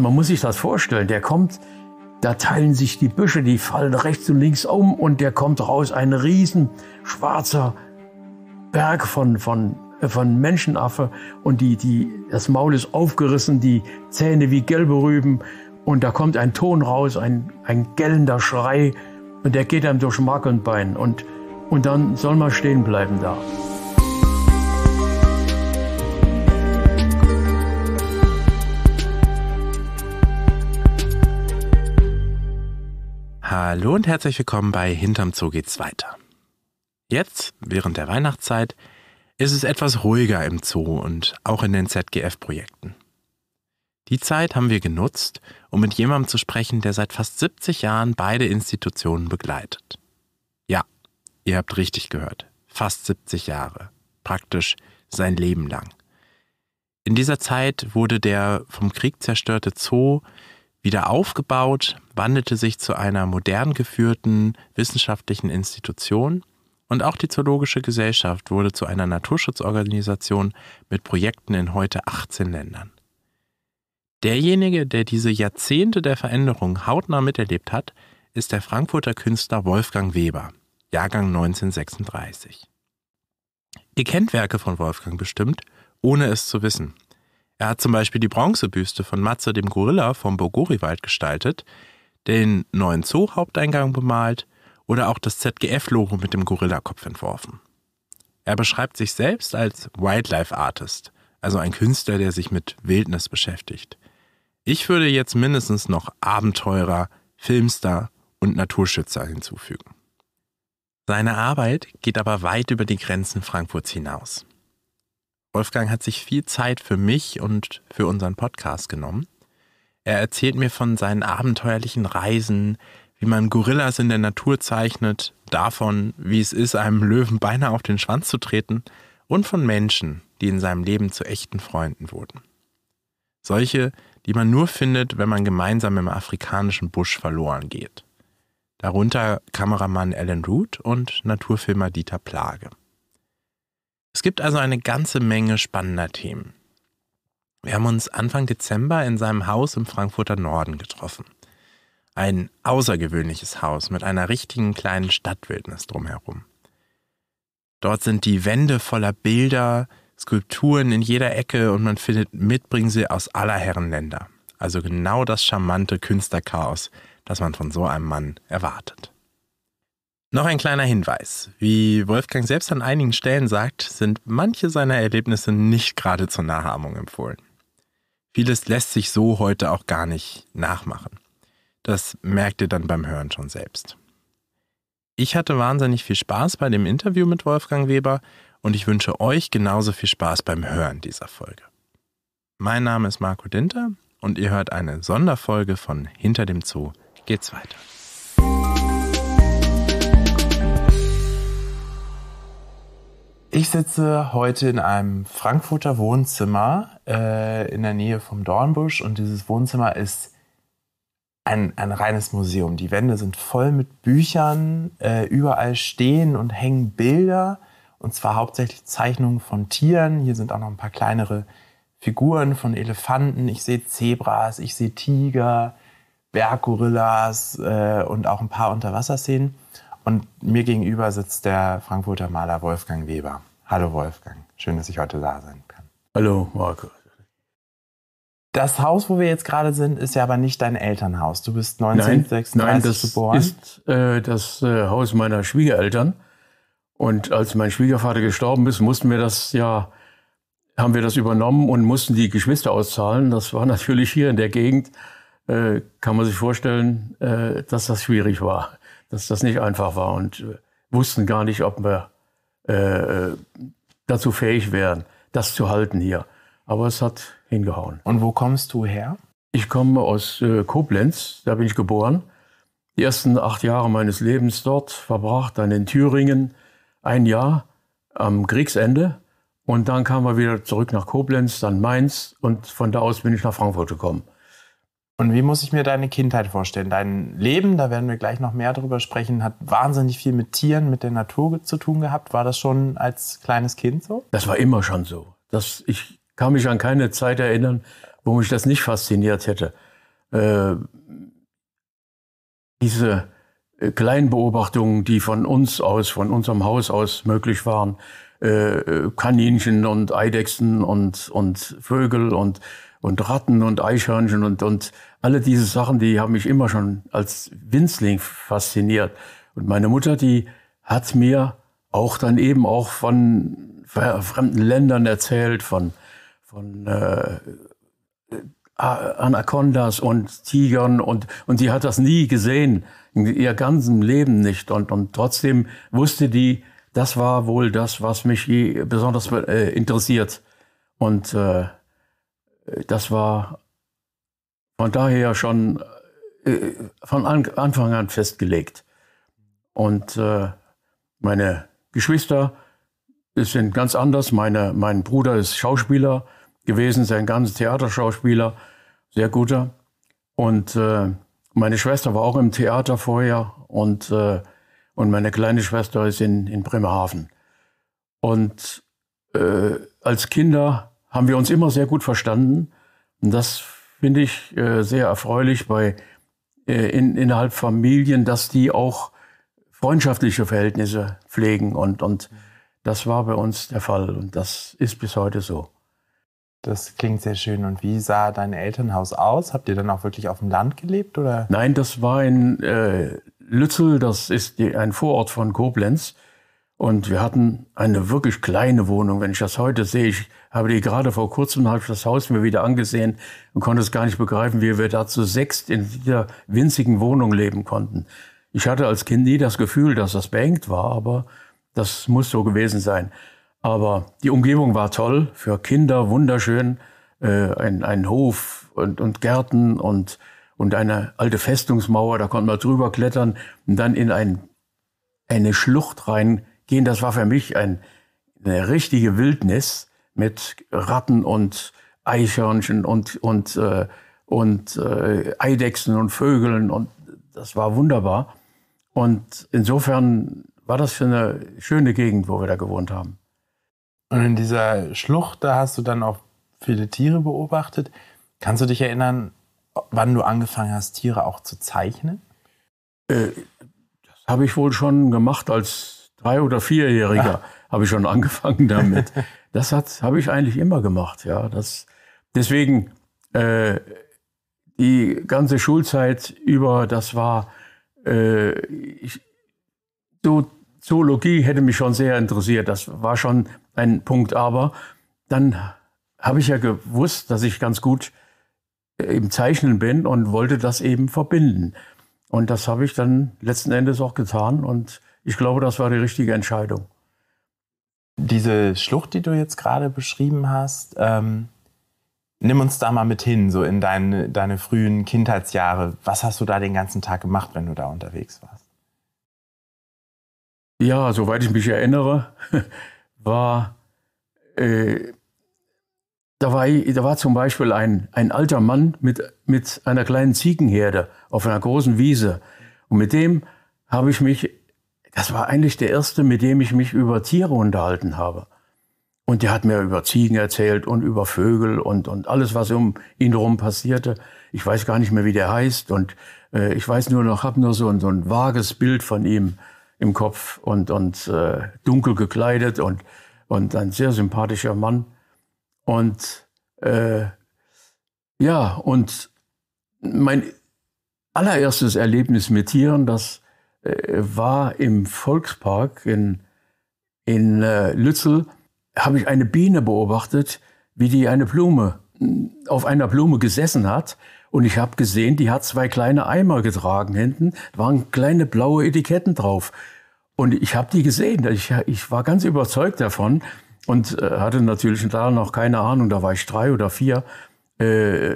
man muss sich das vorstellen, der kommt, da teilen sich die Büsche, die fallen rechts und links um und der kommt raus, ein riesen schwarzer Berg von, von, von Menschenaffe und die, die, das Maul ist aufgerissen, die Zähne wie gelbe Rüben und da kommt ein Ton raus, ein, ein gellender Schrei und der geht einem durch Mark und Bein und, und dann soll man stehen bleiben da. Hallo und herzlich willkommen bei Hinterm Zoo geht's weiter. Jetzt, während der Weihnachtszeit, ist es etwas ruhiger im Zoo und auch in den ZGF-Projekten. Die Zeit haben wir genutzt, um mit jemandem zu sprechen, der seit fast 70 Jahren beide Institutionen begleitet. Ja, ihr habt richtig gehört. Fast 70 Jahre. Praktisch sein Leben lang. In dieser Zeit wurde der vom Krieg zerstörte Zoo wieder aufgebaut, wandelte sich zu einer modern geführten wissenschaftlichen Institution und auch die Zoologische Gesellschaft wurde zu einer Naturschutzorganisation mit Projekten in heute 18 Ländern. Derjenige, der diese Jahrzehnte der Veränderung hautnah miterlebt hat, ist der Frankfurter Künstler Wolfgang Weber, Jahrgang 1936. Ihr kennt Werke von Wolfgang bestimmt, ohne es zu wissen. Er hat zum Beispiel die Bronzebüste von Matze dem Gorilla vom Bogoriwald gestaltet, den neuen Zoo-Haupteingang bemalt oder auch das ZGF-Logo mit dem Gorillakopf entworfen. Er beschreibt sich selbst als Wildlife Artist, also ein Künstler, der sich mit Wildnis beschäftigt. Ich würde jetzt mindestens noch Abenteurer, Filmstar und Naturschützer hinzufügen. Seine Arbeit geht aber weit über die Grenzen Frankfurts hinaus. Wolfgang hat sich viel Zeit für mich und für unseren Podcast genommen. Er erzählt mir von seinen abenteuerlichen Reisen, wie man Gorillas in der Natur zeichnet, davon, wie es ist, einem Löwen beinahe auf den Schwanz zu treten und von Menschen, die in seinem Leben zu echten Freunden wurden. Solche, die man nur findet, wenn man gemeinsam im afrikanischen Busch verloren geht. Darunter Kameramann Alan Root und Naturfilmer Dieter Plage. Es gibt also eine ganze Menge spannender Themen. Wir haben uns Anfang Dezember in seinem Haus im Frankfurter Norden getroffen. Ein außergewöhnliches Haus mit einer richtigen kleinen Stadtwildnis drumherum. Dort sind die Wände voller Bilder, Skulpturen in jeder Ecke und man findet Mitbringsel aus aller Herren Länder. Also genau das charmante Künstlerchaos, das man von so einem Mann erwartet. Noch ein kleiner Hinweis. Wie Wolfgang selbst an einigen Stellen sagt, sind manche seiner Erlebnisse nicht gerade zur Nachahmung empfohlen. Vieles lässt sich so heute auch gar nicht nachmachen. Das merkt ihr dann beim Hören schon selbst. Ich hatte wahnsinnig viel Spaß bei dem Interview mit Wolfgang Weber und ich wünsche euch genauso viel Spaß beim Hören dieser Folge. Mein Name ist Marco Dinter und ihr hört eine Sonderfolge von Hinter dem Zoo geht's weiter. Ich sitze heute in einem Frankfurter Wohnzimmer äh, in der Nähe vom Dornbusch und dieses Wohnzimmer ist ein, ein reines Museum. Die Wände sind voll mit Büchern, äh, überall stehen und hängen Bilder und zwar hauptsächlich Zeichnungen von Tieren. Hier sind auch noch ein paar kleinere Figuren von Elefanten. Ich sehe Zebras, ich sehe Tiger, Berggorillas äh, und auch ein paar Unterwasserszenen. Und mir gegenüber sitzt der Frankfurter Maler Wolfgang Weber. Hallo Wolfgang, schön, dass ich heute da sein kann. Hallo Marco. Das Haus, wo wir jetzt gerade sind, ist ja aber nicht dein Elternhaus. Du bist 1936 geboren. nein, das ist äh, das äh, Haus meiner Schwiegereltern. Und als mein Schwiegervater gestorben ist, mussten wir das ja, haben wir das übernommen und mussten die Geschwister auszahlen. Das war natürlich hier in der Gegend, äh, kann man sich vorstellen, äh, dass das schwierig war dass das nicht einfach war und äh, wussten gar nicht, ob wir äh, dazu fähig wären, das zu halten hier. Aber es hat hingehauen. Und wo kommst du her? Ich komme aus äh, Koblenz, da bin ich geboren. Die ersten acht Jahre meines Lebens dort verbracht, dann in Thüringen ein Jahr am Kriegsende. Und dann kamen wir wieder zurück nach Koblenz, dann Mainz und von da aus bin ich nach Frankfurt gekommen. Und wie muss ich mir deine Kindheit vorstellen? Dein Leben, da werden wir gleich noch mehr drüber sprechen, hat wahnsinnig viel mit Tieren, mit der Natur zu tun gehabt. War das schon als kleines Kind so? Das war immer schon so. Das, ich kann mich an keine Zeit erinnern, wo mich das nicht fasziniert hätte. Äh, diese äh, Kleinbeobachtungen, die von uns aus, von unserem Haus aus möglich waren, äh, äh Kaninchen und Eidechsen und, und Vögel und und Ratten und Eichhörnchen und, und alle diese Sachen, die haben mich immer schon als Winzling fasziniert. Und meine Mutter, die hat mir auch dann eben auch von fremden Ländern erzählt, von, von äh, äh Anacondas und Tigern und, und sie hat das nie gesehen, in ihr ganzem Leben nicht. Und, und trotzdem wusste die, das war wohl das, was mich besonders äh, interessiert. Und äh, das war von daher schon äh, von an, Anfang an festgelegt. Und äh, meine Geschwister sind ganz anders. Meine, mein Bruder ist Schauspieler gewesen, sein ganzes Theaterschauspieler, sehr guter. Und äh, meine Schwester war auch im Theater vorher und, äh, und meine kleine Schwester ist in, in Bremerhaven. Und äh, als Kinder haben wir uns immer sehr gut verstanden. Und das finde ich äh, sehr erfreulich bei äh, in, innerhalb Familien, dass die auch freundschaftliche Verhältnisse pflegen und, und das war bei uns der Fall und das ist bis heute so. Das klingt sehr schön. Und wie sah dein Elternhaus aus? Habt ihr dann auch wirklich auf dem Land gelebt oder? Nein, das war in äh, Lützel, das ist die, ein Vorort von Koblenz. Und wir hatten eine wirklich kleine Wohnung. Wenn ich das heute sehe, ich habe die gerade vor kurzem habe ich das Haus mir wieder angesehen und konnte es gar nicht begreifen, wie wir da zu sechst in dieser winzigen Wohnung leben konnten. Ich hatte als Kind nie das Gefühl, dass das beengt war, aber das muss so gewesen sein. Aber die Umgebung war toll, für Kinder wunderschön, äh, ein, ein Hof und, und Gärten und, und eine alte Festungsmauer, da konnte man drüber klettern und dann in ein, eine Schlucht rein gehen. Das war für mich ein, eine richtige Wildnis mit Ratten und Eichhörnchen und, und, äh, und äh, Eidechsen und Vögeln. Und das war wunderbar. Und insofern war das für eine schöne Gegend, wo wir da gewohnt haben. Und in dieser Schlucht, da hast du dann auch viele Tiere beobachtet. Kannst du dich erinnern, wann du angefangen hast, Tiere auch zu zeichnen? Äh, das habe ich wohl schon gemacht als drei- oder vierjähriger ah. habe ich schon angefangen damit. Das hat, habe ich eigentlich immer gemacht. Ja, das, deswegen äh, die ganze Schulzeit über, das war äh, ich, so Zoologie hätte mich schon sehr interessiert. Das war schon ein Punkt. Aber dann habe ich ja gewusst, dass ich ganz gut äh, im Zeichnen bin und wollte das eben verbinden. Und das habe ich dann letzten Endes auch getan und ich glaube, das war die richtige Entscheidung. Diese Schlucht, die du jetzt gerade beschrieben hast, ähm, nimm uns da mal mit hin, so in deine, deine frühen Kindheitsjahre. Was hast du da den ganzen Tag gemacht, wenn du da unterwegs warst? Ja, soweit ich mich erinnere, war, äh, da, war da war zum Beispiel ein, ein alter Mann mit, mit einer kleinen Ziegenherde auf einer großen Wiese. Und mit dem habe ich mich das war eigentlich der erste, mit dem ich mich über Tiere unterhalten habe. Und der hat mir über Ziegen erzählt und über Vögel und, und alles, was um ihn herum passierte. Ich weiß gar nicht mehr, wie der heißt. Und äh, ich weiß nur noch, habe nur so ein, so ein vages Bild von ihm im Kopf und, und äh, dunkel gekleidet und, und ein sehr sympathischer Mann. Und äh, ja, und mein allererstes Erlebnis mit Tieren, das äh, war im Volkspark in, in äh, Lützel, habe ich eine Biene beobachtet, wie die eine Blume mm, auf einer Blume gesessen hat. Und ich habe gesehen, die hat zwei kleine Eimer getragen hinten, waren kleine blaue Etiketten drauf. Und ich habe die gesehen. Ich, ich war ganz überzeugt davon und äh, hatte natürlich da noch keine Ahnung, da war ich drei oder vier, äh,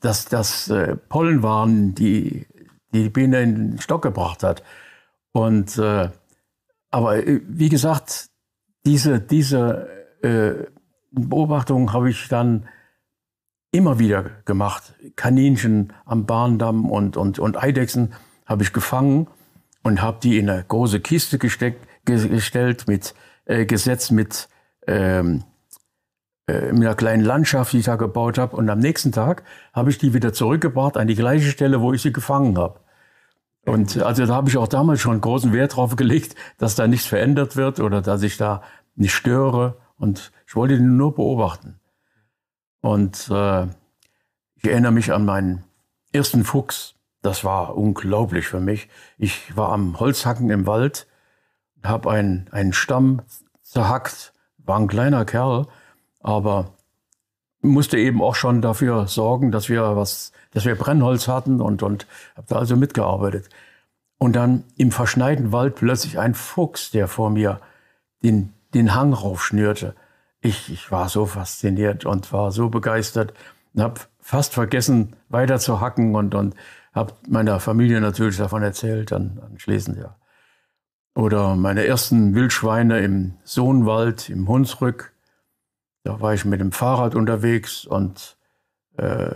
dass das äh, Pollen waren, die die Biene in den Stock gebracht hat. Und äh, aber äh, wie gesagt, diese, diese äh, Beobachtung habe ich dann immer wieder gemacht. Kaninchen am Bahndamm und, und, und Eidechsen habe ich gefangen und habe die in eine große Kiste gesteckt, gestellt, mit, äh, gesetzt mit, ähm, äh, mit einer kleinen Landschaft, die ich da gebaut habe. Und am nächsten Tag habe ich die wieder zurückgebracht an die gleiche Stelle, wo ich sie gefangen habe. Und äh, also da habe ich auch damals schon großen Wert drauf gelegt, dass da nichts verändert wird oder dass ich da nicht störe. Und ich wollte ihn nur beobachten. Und äh, ich erinnere mich an meinen ersten Fuchs. Das war unglaublich für mich. Ich war am Holzhacken im Wald, habe einen, einen Stamm zerhackt, war ein kleiner Kerl, aber musste eben auch schon dafür sorgen, dass wir was, dass wir Brennholz hatten und, und habe da also mitgearbeitet. Und dann im verschneiten Wald plötzlich ein Fuchs, der vor mir den, den Hang raufschnürte. Ich, ich war so fasziniert und war so begeistert und habe fast vergessen, weiter zu hacken und, und habe meiner Familie natürlich davon erzählt, dann anschließend ja. Oder meine ersten Wildschweine im Sohnwald, im Hunsrück da war ich mit dem Fahrrad unterwegs und äh,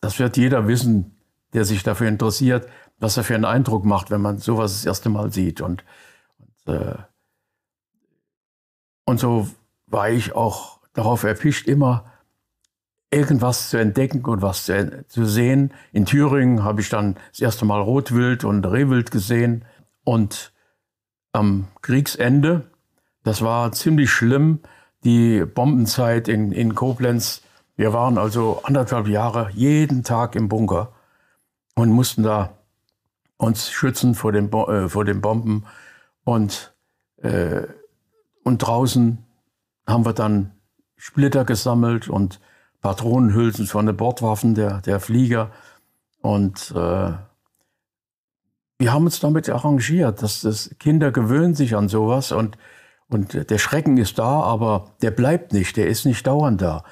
das wird jeder wissen, der sich dafür interessiert, was er für einen Eindruck macht, wenn man sowas das erste Mal sieht. Und, und, äh, und so war ich auch darauf erpicht, immer irgendwas zu entdecken und was zu, zu sehen. In Thüringen habe ich dann das erste Mal Rotwild und Rehwild gesehen. Und am Kriegsende, das war ziemlich schlimm, die Bombenzeit in, in Koblenz. Wir waren also anderthalb Jahre jeden Tag im Bunker und mussten da uns schützen vor den, Bo äh, vor den Bomben. Und, äh, und draußen haben wir dann Splitter gesammelt und Patronenhülsen von den Bordwaffen der, der Flieger. Und äh, wir haben uns damit arrangiert. Dass das Kinder gewöhnen sich an sowas und und der Schrecken ist da, aber der bleibt nicht, der ist nicht dauernd da.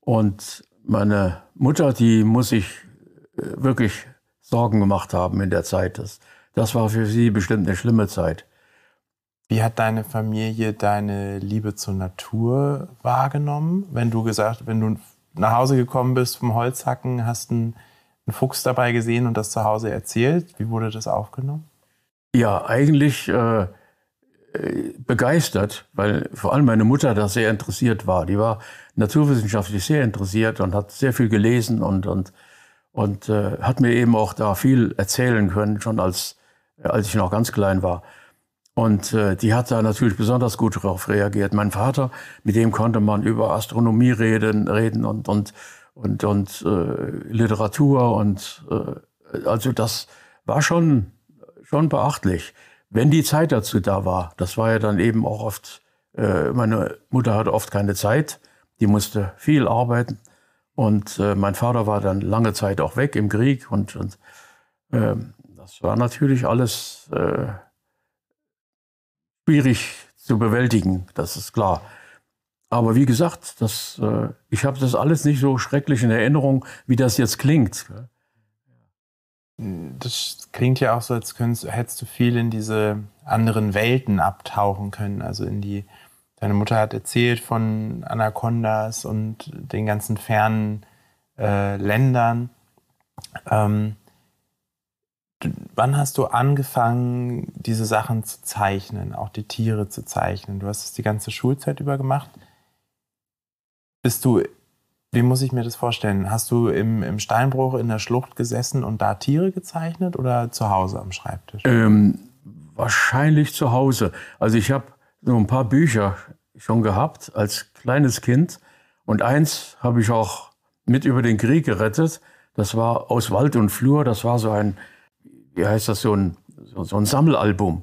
Und meine Mutter, die muss sich äh, wirklich Sorgen gemacht haben in der Zeit. Das, das war für sie bestimmt eine schlimme Zeit. Wie hat deine Familie deine Liebe zur Natur wahrgenommen? Wenn du gesagt, wenn du nach Hause gekommen bist vom Holzhacken, hast einen, einen Fuchs dabei gesehen und das zu Hause erzählt. Wie wurde das aufgenommen? Ja, eigentlich äh, äh, begeistert, weil vor allem meine Mutter da sehr interessiert war. Die war naturwissenschaftlich sehr interessiert und hat sehr viel gelesen und, und, und äh, hat mir eben auch da viel erzählen können, schon als, äh, als ich noch ganz klein war. Und äh, die hat da natürlich besonders gut darauf reagiert. Mein Vater, mit dem konnte man über Astronomie reden, reden und, und, und, und äh, Literatur und äh, also das war schon, schon beachtlich wenn die Zeit dazu da war. Das war ja dann eben auch oft, äh, meine Mutter hatte oft keine Zeit, die musste viel arbeiten. Und äh, mein Vater war dann lange Zeit auch weg im Krieg. Und, und äh, das war natürlich alles äh, schwierig zu bewältigen, das ist klar. Aber wie gesagt, das, äh, ich habe das alles nicht so schrecklich in Erinnerung, wie das jetzt klingt das klingt ja auch so, als könntest, hättest du viel in diese anderen Welten abtauchen können. Also in die, deine Mutter hat erzählt von Anacondas und den ganzen fernen äh, Ländern. Ähm, wann hast du angefangen, diese Sachen zu zeichnen, auch die Tiere zu zeichnen? Du hast es die ganze Schulzeit über gemacht. Bist du wie muss ich mir das vorstellen? Hast du im, im Steinbruch in der Schlucht gesessen und da Tiere gezeichnet oder zu Hause am Schreibtisch? Ähm, wahrscheinlich zu Hause. Also ich habe so ein paar Bücher schon gehabt als kleines Kind und eins habe ich auch mit über den Krieg gerettet. Das war aus Wald und Flur. Das war so ein, wie heißt das, so ein, so ein Sammelalbum.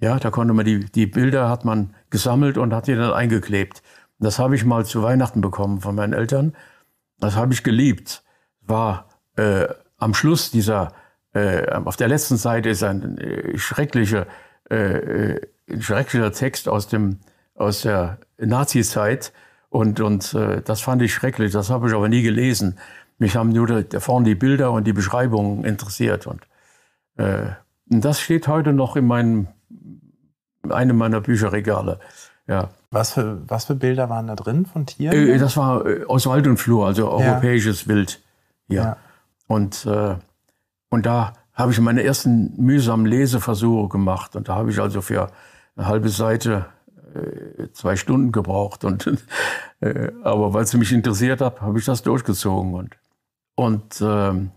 Ja, da konnte man die, die Bilder hat man gesammelt und hat die dann eingeklebt. Das habe ich mal zu Weihnachten bekommen von meinen Eltern. Das habe ich geliebt. War äh, am Schluss dieser, äh, auf der letzten Seite ist ein äh, schrecklicher, ein äh, äh, schrecklicher Text aus dem aus der Nazi-Zeit und und äh, das fand ich schrecklich. Das habe ich aber nie gelesen. Mich haben nur da, vorne die Bilder und die Beschreibungen interessiert äh, und das steht heute noch in meinem, einem meiner Bücherregale. Ja. Was für, was für Bilder waren da drin von Tieren? Äh, das war äh, aus Wald und Flur, also europäisches ja. Wild. Ja. ja. Und, äh, und da habe ich meine ersten mühsamen Leseversuche gemacht. Und da habe ich also für eine halbe Seite äh, zwei Stunden gebraucht. Und, äh, aber weil es mich interessiert hat, habe ich das durchgezogen. Und, und äh,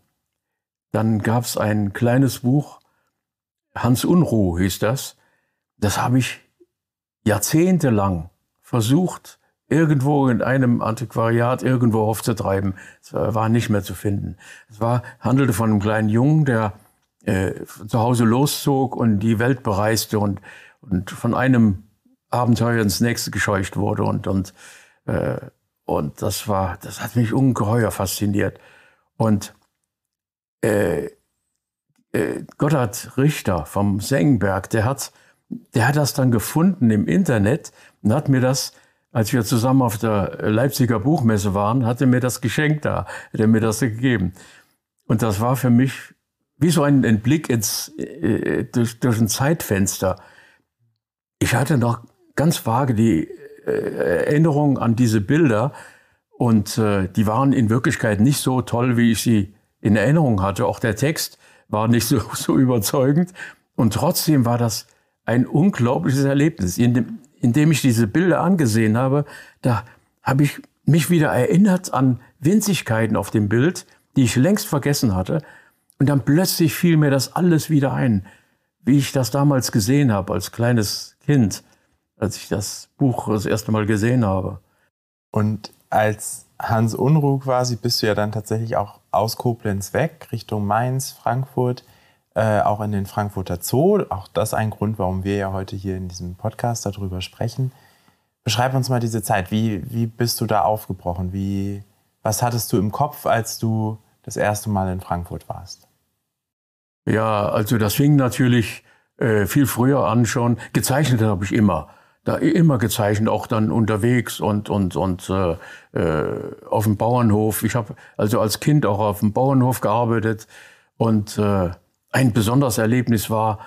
dann gab es ein kleines Buch, Hans Unruh hieß das. Das habe ich jahrzehntelang versucht, irgendwo in einem Antiquariat irgendwo aufzutreiben. Es war nicht mehr zu finden. Es war, handelte von einem kleinen Jungen, der äh, zu Hause loszog und die Welt bereiste und, und von einem Abenteuer ins nächste gescheucht wurde. Und, und, äh, und das, war, das hat mich ungeheuer fasziniert. Und äh, äh Gotthard Richter vom Sengenberg, der hat der hat das dann gefunden im Internet und hat mir das, als wir zusammen auf der Leipziger Buchmesse waren, hat er mir das geschenkt da, hat er mir das gegeben. Und das war für mich wie so ein, ein Blick ins, äh, durch, durch ein Zeitfenster. Ich hatte noch ganz vage die äh, Erinnerung an diese Bilder und äh, die waren in Wirklichkeit nicht so toll, wie ich sie in Erinnerung hatte. Auch der Text war nicht so, so überzeugend und trotzdem war das ein unglaubliches Erlebnis. Indem, indem ich diese Bilder angesehen habe, da habe ich mich wieder erinnert an Winzigkeiten auf dem Bild, die ich längst vergessen hatte. Und dann plötzlich fiel mir das alles wieder ein, wie ich das damals gesehen habe als kleines Kind, als ich das Buch das erste Mal gesehen habe. Und als Hans Unruh quasi bist du ja dann tatsächlich auch aus Koblenz weg, Richtung Mainz, Frankfurt. Äh, auch in den Frankfurter Zoo. Auch das ein Grund, warum wir ja heute hier in diesem Podcast darüber sprechen. Beschreib uns mal diese Zeit. Wie, wie bist du da aufgebrochen? Wie, was hattest du im Kopf, als du das erste Mal in Frankfurt warst? Ja, also das fing natürlich äh, viel früher an schon. Gezeichnet habe ich immer. Da immer gezeichnet, auch dann unterwegs und, und, und äh, äh auf dem Bauernhof. Ich habe also als Kind auch auf dem Bauernhof gearbeitet und äh, ein besonderes Erlebnis war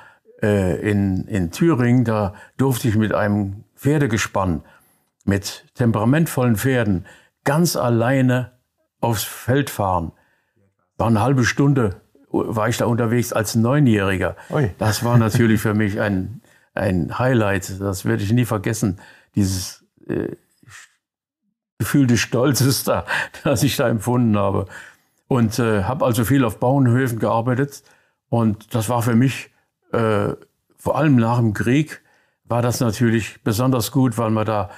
äh, in, in Thüringen, da durfte ich mit einem Pferdegespann, mit temperamentvollen Pferden, ganz alleine aufs Feld fahren. War eine halbe Stunde, war ich da unterwegs als Neunjähriger. Oi. Das war natürlich für mich ein, ein Highlight, das werde ich nie vergessen, dieses äh, Gefühl des Stolzes, da, das ich da empfunden habe. Und äh, habe also viel auf Bauernhöfen gearbeitet, und das war für mich, äh, vor allem nach dem Krieg, war das natürlich besonders gut, weil man da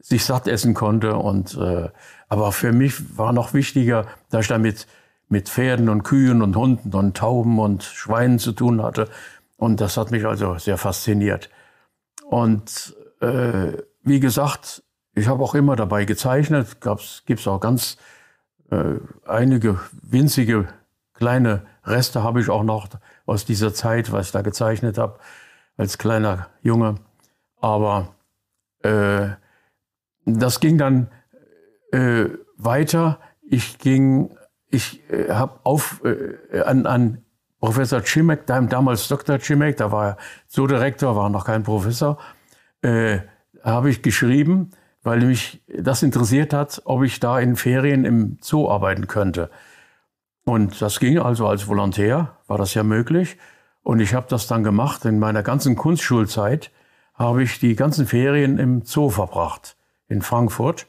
sich satt essen konnte. Und, äh, aber für mich war noch wichtiger, dass ich damit mit Pferden und Kühen und Hunden und Tauben und Schweinen zu tun hatte. Und das hat mich also sehr fasziniert. Und äh, wie gesagt, ich habe auch immer dabei gezeichnet. Gibt es auch ganz äh, einige winzige kleine Reste habe ich auch noch aus dieser Zeit, was ich da gezeichnet habe, als kleiner Junge. Aber äh, das ging dann äh, weiter. Ich ging, ich äh, habe auf äh, an, an Professor Cimek, damals Dr. Cimek, da war er so Direktor, war noch kein Professor, äh, habe ich geschrieben, weil mich das interessiert hat, ob ich da in Ferien im Zoo arbeiten könnte. Und das ging also als Volontär, war das ja möglich. Und ich habe das dann gemacht. In meiner ganzen Kunstschulzeit habe ich die ganzen Ferien im Zoo verbracht, in Frankfurt.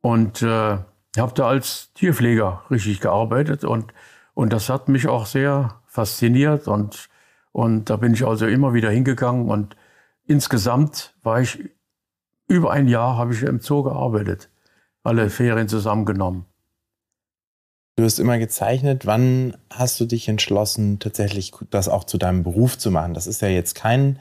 Und äh, habe da als Tierpfleger richtig gearbeitet. Und, und das hat mich auch sehr fasziniert. Und, und da bin ich also immer wieder hingegangen. Und insgesamt war ich über ein Jahr habe ich im Zoo gearbeitet, alle Ferien zusammengenommen. Du hast immer gezeichnet. Wann hast du dich entschlossen, tatsächlich das auch zu deinem Beruf zu machen? Das ist ja jetzt kein,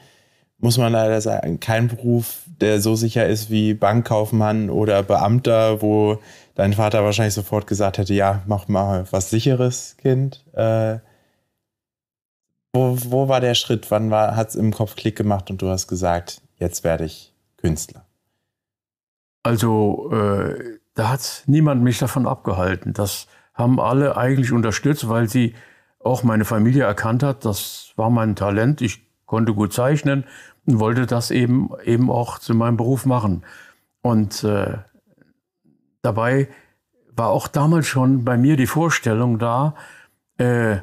muss man leider sagen, kein Beruf, der so sicher ist wie Bankkaufmann oder Beamter, wo dein Vater wahrscheinlich sofort gesagt hätte, ja, mach mal was sicheres, Kind. Äh, wo, wo war der Schritt? Wann hat es im Kopf Klick gemacht und du hast gesagt, jetzt werde ich Künstler? Also, äh, da hat niemand mich davon abgehalten. dass haben alle eigentlich unterstützt, weil sie auch meine Familie erkannt hat, das war mein Talent, ich konnte gut zeichnen und wollte das eben, eben auch zu meinem Beruf machen. Und äh, dabei war auch damals schon bei mir die Vorstellung da, äh,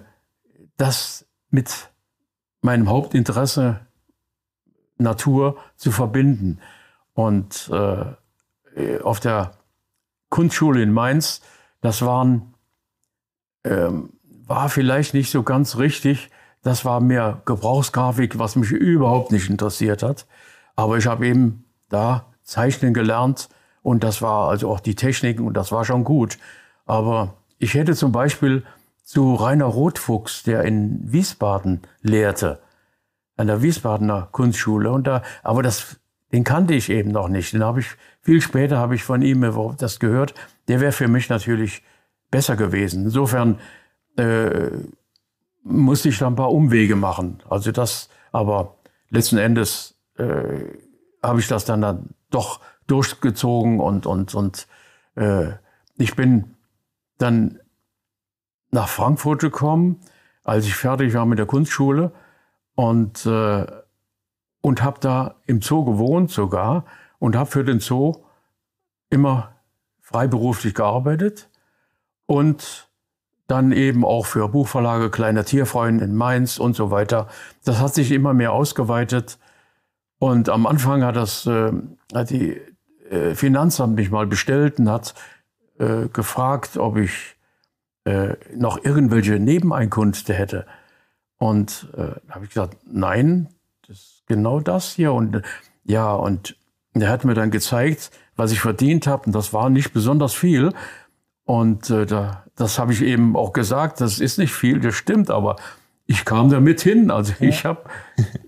das mit meinem Hauptinteresse Natur zu verbinden. Und äh, auf der Kunstschule in Mainz, das waren ähm, war vielleicht nicht so ganz richtig. Das war mehr Gebrauchsgrafik, was mich überhaupt nicht interessiert hat. Aber ich habe eben da zeichnen gelernt und das war also auch die Technik und das war schon gut. Aber ich hätte zum Beispiel zu Rainer Rotfuchs, der in Wiesbaden lehrte, an der Wiesbadener Kunstschule und da, aber das, den kannte ich eben noch nicht. Den habe ich viel später habe ich von ihm das gehört. Der wäre für mich natürlich besser gewesen. Insofern äh, musste ich dann ein paar Umwege machen. Also das, aber letzten Endes äh, habe ich das dann, dann doch durchgezogen und, und, und äh, ich bin dann nach Frankfurt gekommen, als ich fertig war mit der Kunstschule und, äh, und habe da im Zoo gewohnt sogar und habe für den Zoo immer freiberuflich gearbeitet und dann eben auch für Buchverlage, kleiner Tierfreunde in Mainz und so weiter. Das hat sich immer mehr ausgeweitet. Und am Anfang hat das äh, hat die äh, Finanzamt mich mal bestellt und hat äh, gefragt, ob ich äh, noch irgendwelche Nebeneinkünfte hätte. Und äh, habe ich gesagt, nein, das ist genau das hier. Und ja, und er hat mir dann gezeigt, was ich verdient habe. Und das war nicht besonders viel. Und äh, da, das habe ich eben auch gesagt, das ist nicht viel, das stimmt, aber ich kam damit hin. Also ja. ich habe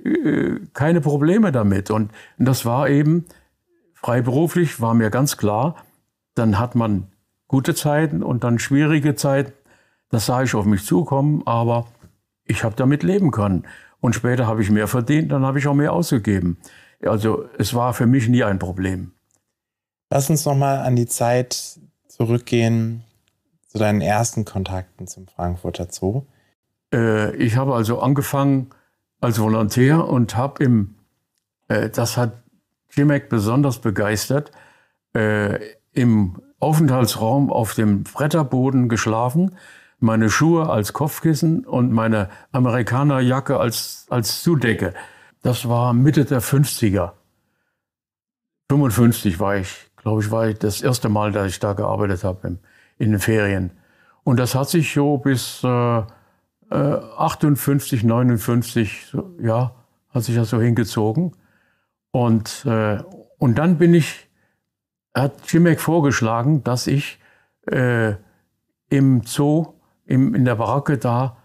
äh, keine Probleme damit. Und, und das war eben freiberuflich, war mir ganz klar. Dann hat man gute Zeiten und dann schwierige Zeiten. Das sah ich auf mich zukommen, aber ich habe damit leben können. Und später habe ich mehr verdient, dann habe ich auch mehr ausgegeben. Also es war für mich nie ein Problem. Lass uns nochmal an die Zeit zurückgehen zu deinen ersten Kontakten zum Frankfurter Zoo? Äh, ich habe also angefangen als Volontär und habe im, äh, das hat Jimek besonders begeistert, äh, im Aufenthaltsraum auf dem Bretterboden geschlafen, meine Schuhe als Kopfkissen und meine Amerikanerjacke als, als Zudecke. Das war Mitte der 50er. 55 war ich glaube ich, war ich das erste Mal, dass ich da gearbeitet habe in den Ferien. Und das hat sich so bis äh, 58, äh, 59, so, ja, hat sich das so hingezogen. Und, äh, und dann bin ich, hat Jimek vorgeschlagen, dass ich äh, im Zoo, im, in der Baracke da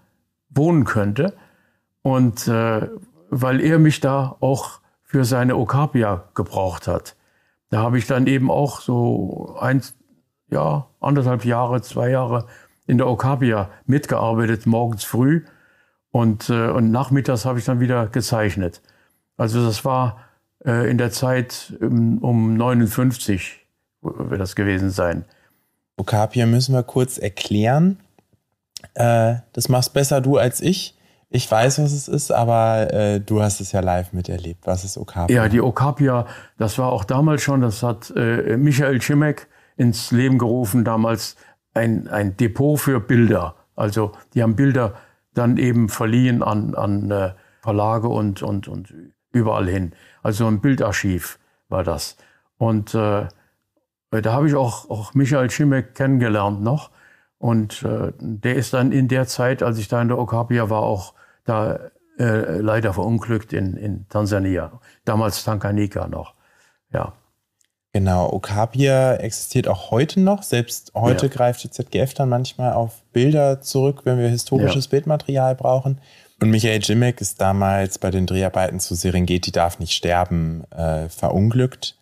wohnen könnte. Und äh, weil er mich da auch für seine Okapia gebraucht hat. Da habe ich dann eben auch so eins, ja, anderthalb Jahre, zwei Jahre in der Okapia mitgearbeitet, morgens früh. Und, äh, und nachmittags habe ich dann wieder gezeichnet. Also das war äh, in der Zeit ähm, um, um 59, wird das gewesen sein. Okapia müssen wir kurz erklären. Äh, das machst besser du als ich. Ich weiß, was es ist, aber äh, du hast es ja live miterlebt. Was ist Okapia? Ja, die Okapia, das war auch damals schon, das hat äh, Michael Schimek ins Leben gerufen, damals ein, ein Depot für Bilder. Also die haben Bilder dann eben verliehen an, an äh, Verlage und, und, und überall hin. Also ein Bildarchiv war das. Und äh, äh, da habe ich auch, auch Michael Schimek kennengelernt noch. Und äh, der ist dann in der Zeit, als ich da in der Okapia war, auch da äh, leider verunglückt in, in Tansania. Damals Tanganyika noch. Ja. Genau, Okapia existiert auch heute noch. Selbst heute ja. greift die ZGF dann manchmal auf Bilder zurück, wenn wir historisches ja. Bildmaterial brauchen. Und Michael Jimmick ist damals bei den Dreharbeiten zu Serengeti darf nicht sterben äh, verunglückt.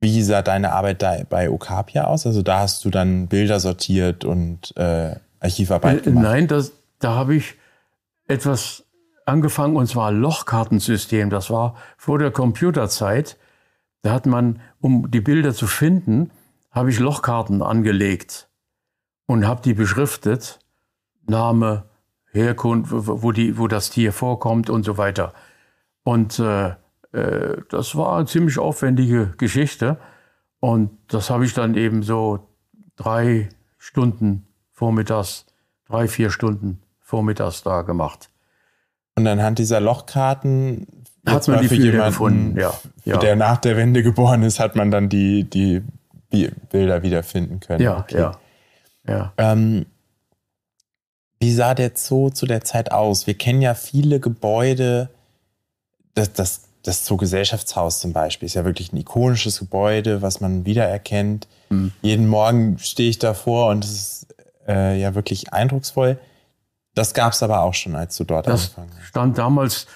Wie sah deine Arbeit da bei Okapia aus? Also da hast du dann Bilder sortiert und äh, Archivarbeit äh, gemacht. Nein, das, da habe ich etwas angefangen, und zwar Lochkartensystem. Das war vor der Computerzeit. Da hat man, um die Bilder zu finden, habe ich Lochkarten angelegt und habe die beschriftet. Name, Herkunft, wo, die, wo das Tier vorkommt und so weiter. Und äh, äh, das war eine ziemlich aufwendige Geschichte. Und das habe ich dann eben so drei Stunden vormittags, drei, vier Stunden vormittags da gemacht. Und anhand dieser Lochkarten hat man die für jemanden, gefunden, ja. ja. der nach der Wende geboren ist, hat man dann die, die Bilder wiederfinden können. Ja, okay. ja. ja. Ähm, wie sah der Zoo zu der Zeit aus? Wir kennen ja viele Gebäude, das, das, das Zoo-Gesellschaftshaus zum Beispiel ist ja wirklich ein ikonisches Gebäude, was man wiedererkennt. Mhm. Jeden Morgen stehe ich davor und es ist äh, ja wirklich eindrucksvoll. Das gab es aber auch schon, als du dort das angefangen hast. stand damals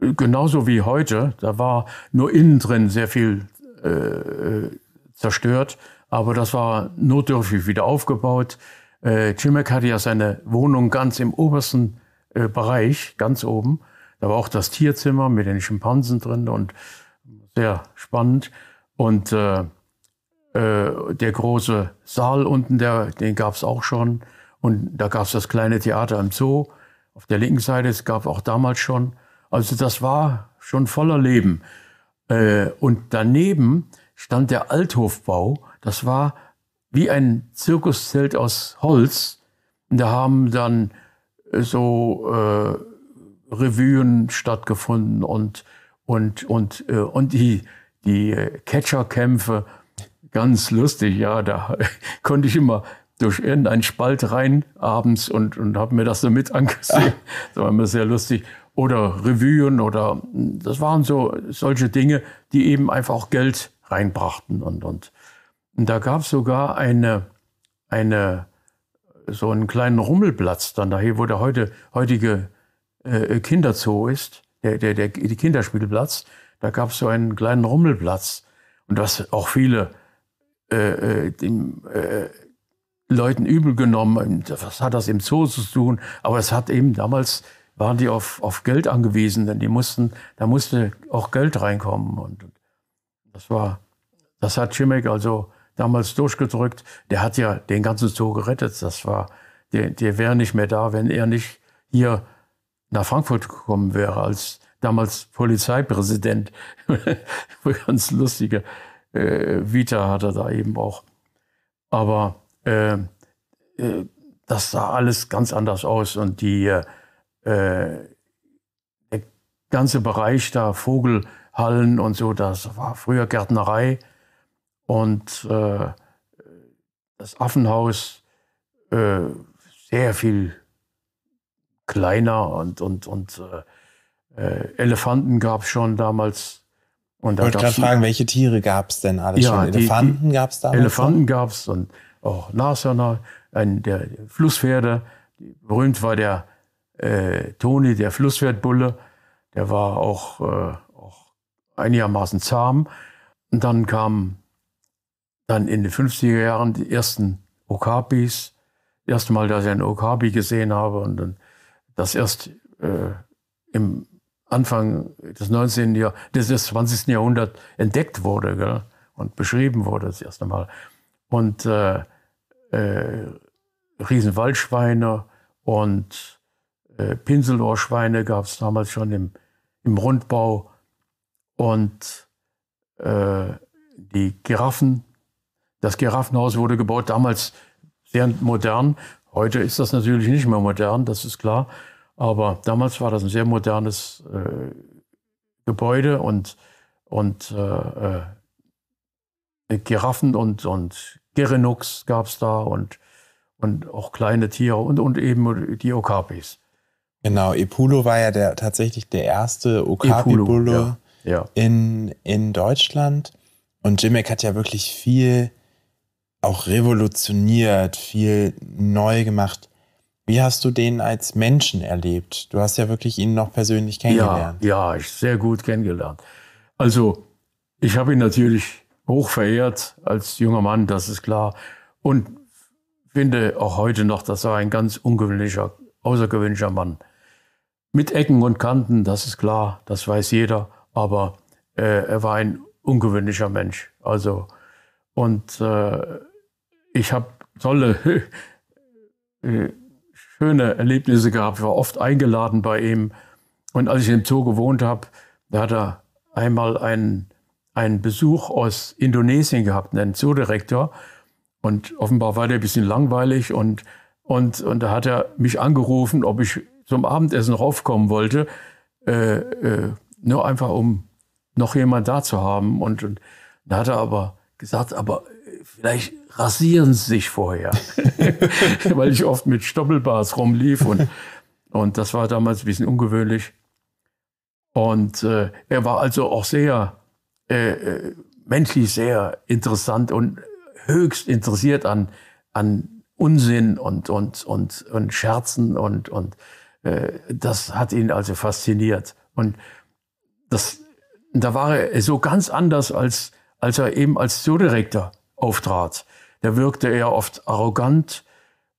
äh, genauso wie heute. Da war nur innen drin sehr viel äh, äh, zerstört, aber das war notdürftig wieder aufgebaut. Äh, Cimek hatte ja seine Wohnung ganz im obersten äh, Bereich, ganz oben. Da war auch das Tierzimmer mit den Schimpansen drin und sehr spannend. Und äh, äh, der große Saal unten, der, den gab es auch schon. Und da gab es das kleine Theater im Zoo auf der linken Seite. Es gab auch damals schon. Also das war schon voller Leben. Äh, und daneben stand der Althofbau. Das war wie ein Zirkuszelt aus Holz. Und da haben dann äh, so äh, Revuen stattgefunden und, und, und, äh, und die, die äh, Catcherkämpfe. Ganz lustig, ja, da konnte ich immer durch irgendeinen Spalt rein abends und, und habe mir das so mit angesehen. Ah. Das war immer sehr lustig. Oder Revuen oder das waren so solche Dinge, die eben einfach auch Geld reinbrachten. Und, und, und da gab es sogar eine, eine, so einen kleinen Rummelplatz dann daher, wo der heute, heutige äh, Kinderzoo ist, der, der, der, der Kinderspielplatz. Da gab es so einen kleinen Rummelplatz. Und was auch viele äh, äh dem, äh, Leuten übel genommen. Was hat das im Zoo zu tun? Aber es hat eben damals waren die auf, auf Geld angewiesen, denn die mussten, da musste auch Geld reinkommen. Und das war, das hat Schimek also damals durchgedrückt. Der hat ja den ganzen Zoo gerettet. Das war, der, der wäre nicht mehr da, wenn er nicht hier nach Frankfurt gekommen wäre, als damals Polizeipräsident. Ganz lustige äh, Vita hat er da eben auch. Aber äh, äh, das sah alles ganz anders aus und die, äh, äh, der ganze Bereich da, Vogelhallen und so, das war früher Gärtnerei und äh, das Affenhaus sehr viel kleiner und, und, und Elefanten gab es schon damals. Und ich wollte gerade fragen, welche Tiere gab es denn alles ja, schon? Elefanten gab es damals? Elefanten gab es und auch Nasana, ein, der Flusspferde. Berühmt war der äh, Toni, der Flusspferdbulle. Der war auch, äh, auch einigermaßen zahm. Und dann kamen dann in den 50er Jahren die ersten Okapis. Das erste Mal, dass ich einen Okapi gesehen habe und dann das erst äh, im Anfang des 19. Jahr, des 20. Jahrhunderts entdeckt wurde gell? und beschrieben wurde das erste Mal. Und äh, äh, Riesenwaldschweine und äh, Pinselohrschweine gab es damals schon im, im Rundbau und äh, die Giraffen. Das Giraffenhaus wurde gebaut, damals sehr modern. Heute ist das natürlich nicht mehr modern, das ist klar. Aber damals war das ein sehr modernes äh, Gebäude und, und äh, äh Giraffen und, und Gerinucks gab es da und, und auch kleine Tiere und, und eben die Okapis. Genau, Epulo war ja der, tatsächlich der erste Okapi-Bulle ja, ja. in, in Deutschland. Und Jimek hat ja wirklich viel auch revolutioniert, viel neu gemacht. Wie hast du den als Menschen erlebt? Du hast ja wirklich ihn noch persönlich kennengelernt. Ja, ja ich sehr gut kennengelernt. Also, ich habe ihn natürlich hoch verehrt als junger Mann, das ist klar. Und finde auch heute noch, das war ein ganz ungewöhnlicher, außergewöhnlicher Mann. Mit Ecken und Kanten, das ist klar, das weiß jeder, aber äh, er war ein ungewöhnlicher Mensch. Also, und äh, ich habe tolle, äh, schöne Erlebnisse gehabt. Ich war oft eingeladen bei ihm. Und als ich im Zoo gewohnt habe, da hat er einmal einen einen Besuch aus Indonesien gehabt, einen Zoodirektor. Und offenbar war der ein bisschen langweilig und, und, und da hat er mich angerufen, ob ich zum Abendessen raufkommen wollte, äh, äh, nur einfach um noch jemand da zu haben. Und, und da hat er aber gesagt, aber äh, vielleicht rasieren Sie sich vorher, weil ich oft mit Stoppelbars rumlief und, und das war damals ein bisschen ungewöhnlich. Und äh, er war also auch sehr äh, äh, menschlich sehr interessant und höchst interessiert an, an Unsinn und, und, und, und Scherzen und, und äh, das hat ihn also fasziniert. Und das, da war er so ganz anders, als, als er eben als Zoodirektor auftrat. Da wirkte er oft arrogant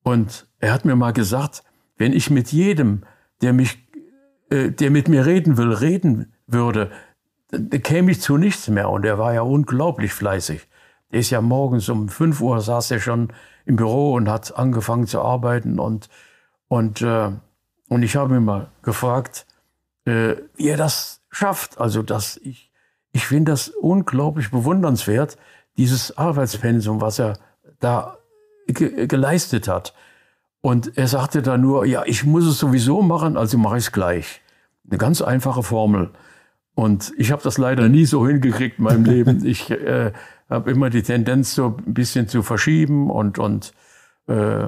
und er hat mir mal gesagt, wenn ich mit jedem, der mich, äh, der mit mir reden will, reden würde, äh, käme ich zu nichts mehr. Und er war ja unglaublich fleißig. Er ist ja morgens um 5 Uhr saß er schon im Büro und hat angefangen zu arbeiten. Und, und, äh, und ich habe ihn mal gefragt, äh, wie er das schafft. Also, dass ich, ich finde das unglaublich bewundernswert, dieses Arbeitspensum, was er da ge geleistet hat. Und er sagte da nur, ja, ich muss es sowieso machen, also mache ich es gleich. Eine ganz einfache Formel. Und ich habe das leider nie so hingekriegt in meinem Leben. Ich äh, habe immer die Tendenz, so ein bisschen zu verschieben und, und äh,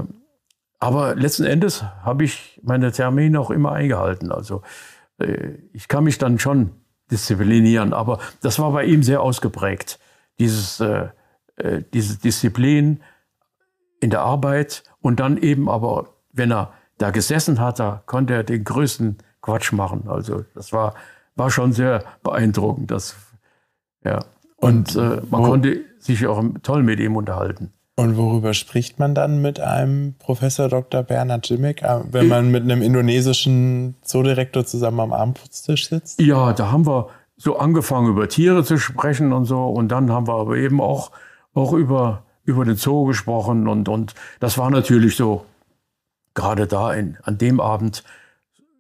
aber letzten Endes habe ich meine Termine auch immer eingehalten. Also äh, ich kann mich dann schon disziplinieren, aber das war bei ihm sehr ausgeprägt. Dieses, äh, äh diese Disziplin in der Arbeit und dann eben aber, wenn er da gesessen hat, da konnte er den größten Quatsch machen. Also das war war schon sehr beeindruckend. Das, ja. Und, äh, man wo, konnte sich auch toll mit ihm unterhalten. Und worüber spricht man dann mit einem Professor Dr. Bernhard Jimmick, äh, wenn man mit einem indonesischen Zoodirektor zusammen am Abendputztisch sitzt? Ja, da haben wir so angefangen, über Tiere zu sprechen und so. Und dann haben wir aber eben auch, auch über, über den Zoo gesprochen. Und, und das war natürlich so, gerade da in, an dem Abend,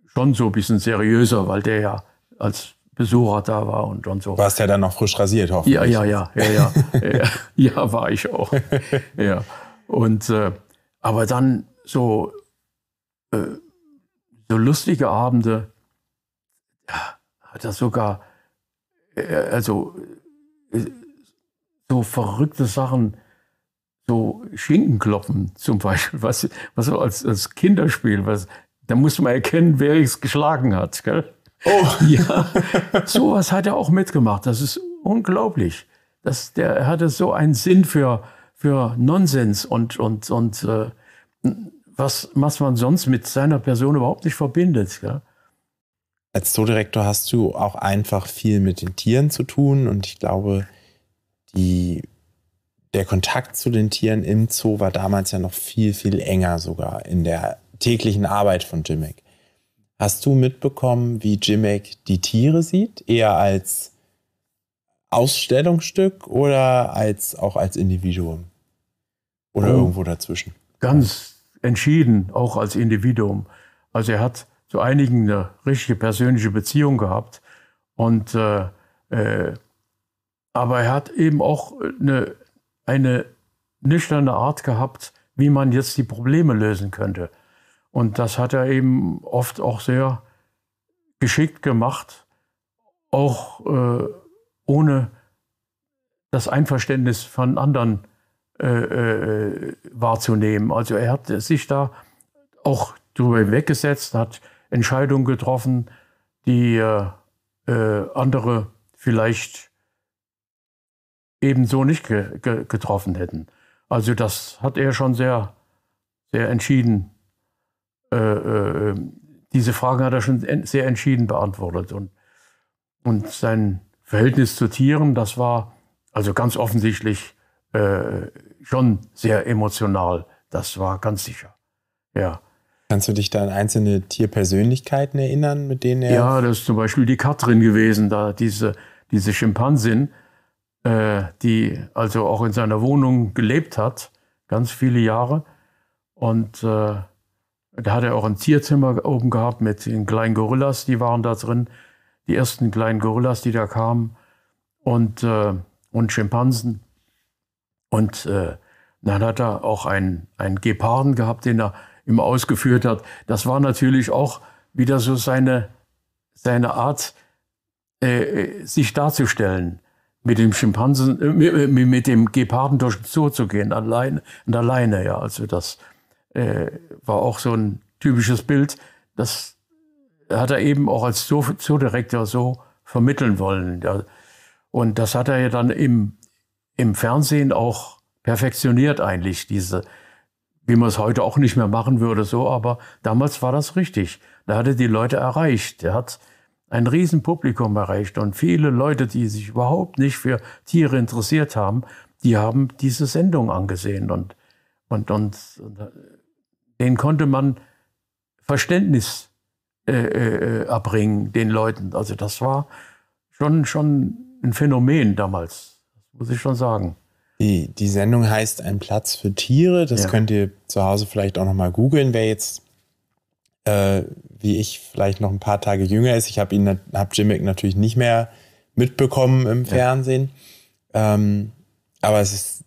schon so ein bisschen seriöser, weil der ja als Besucher da war und, und so. Warst ja dann noch frisch rasiert, hoffentlich. Ja, ja, ja, ja, ja. ja, war ich auch. Ja. Und äh, aber dann so, äh, so lustige Abende ja, hat er sogar, äh, also äh, so verrückte Sachen, so Schinkenkloppen zum Beispiel, was, was so als, als Kinderspiel, was, da musste man erkennen, wer es geschlagen hat. Gell? Oh. Ja, sowas hat er auch mitgemacht. Das ist unglaublich. Das, der hatte so einen Sinn für, für Nonsens und, und, und äh, was, was man sonst mit seiner Person überhaupt nicht verbindet. Gell? Als Zoodirektor hast du auch einfach viel mit den Tieren zu tun und ich glaube, die, der Kontakt zu den Tieren im Zoo war damals ja noch viel, viel enger sogar in der täglichen Arbeit von Jimmick. Hast du mitbekommen, wie Jimmick die Tiere sieht? Eher als Ausstellungsstück oder als auch als Individuum? Oder oh, irgendwo dazwischen? Ganz entschieden, auch als Individuum. Also er hat zu einigen eine richtige persönliche Beziehung gehabt. Und äh, äh, aber er hat eben auch eine, eine nüchterne Art gehabt, wie man jetzt die Probleme lösen könnte. Und das hat er eben oft auch sehr geschickt gemacht, auch äh, ohne das Einverständnis von anderen äh, äh wahrzunehmen. Also er hat sich da auch drüber hinweggesetzt, hat Entscheidungen getroffen, die äh, äh, andere vielleicht ebenso nicht ge ge getroffen hätten. Also das hat er schon sehr, sehr entschieden äh, äh, diese Fragen hat er schon sehr entschieden beantwortet. Und, und sein Verhältnis zu Tieren, das war also ganz offensichtlich äh, schon sehr emotional. Das war ganz sicher. Ja. Kannst du dich da an einzelne Tierpersönlichkeiten erinnern, mit denen er. Ja, das ist zum Beispiel die Katrin gewesen, da diese, diese Schimpansin, äh, die also auch in seiner Wohnung gelebt hat, ganz viele Jahre. Und äh, da hat er auch ein Tierzimmer oben gehabt mit den kleinen Gorillas, die waren da drin. Die ersten kleinen Gorillas, die da kamen. Und, äh, und Schimpansen. Und äh, dann hat er auch einen, einen Geparden gehabt, den er immer ausgeführt hat. Das war natürlich auch wieder so seine, seine Art, äh, sich darzustellen mit dem Schimpansen, äh, mit, mit, dem Geparden durch den Zoo zu gehen, allein, und alleine, ja, also das äh, war auch so ein typisches Bild. Das hat er eben auch als Zoodirektor so vermitteln wollen. Und das hat er ja dann im, im Fernsehen auch perfektioniert eigentlich, diese, wie man es heute auch nicht mehr machen würde, so, aber damals war das richtig. Da hat er die Leute erreicht. Er hat ein Riesenpublikum erreicht und viele Leute, die sich überhaupt nicht für Tiere interessiert haben, die haben diese Sendung angesehen und, und, und, und den konnte man Verständnis äh, abbringen, äh, den Leuten. Also das war schon, schon ein Phänomen damals, muss ich schon sagen. Die, die Sendung heißt Ein Platz für Tiere. Das ja. könnt ihr zu Hause vielleicht auch nochmal googeln, wer jetzt äh, wie ich vielleicht noch ein paar Tage jünger ist. Ich habe ihn, Jimmick natürlich nicht mehr mitbekommen im ja. Fernsehen. Ähm, aber es ist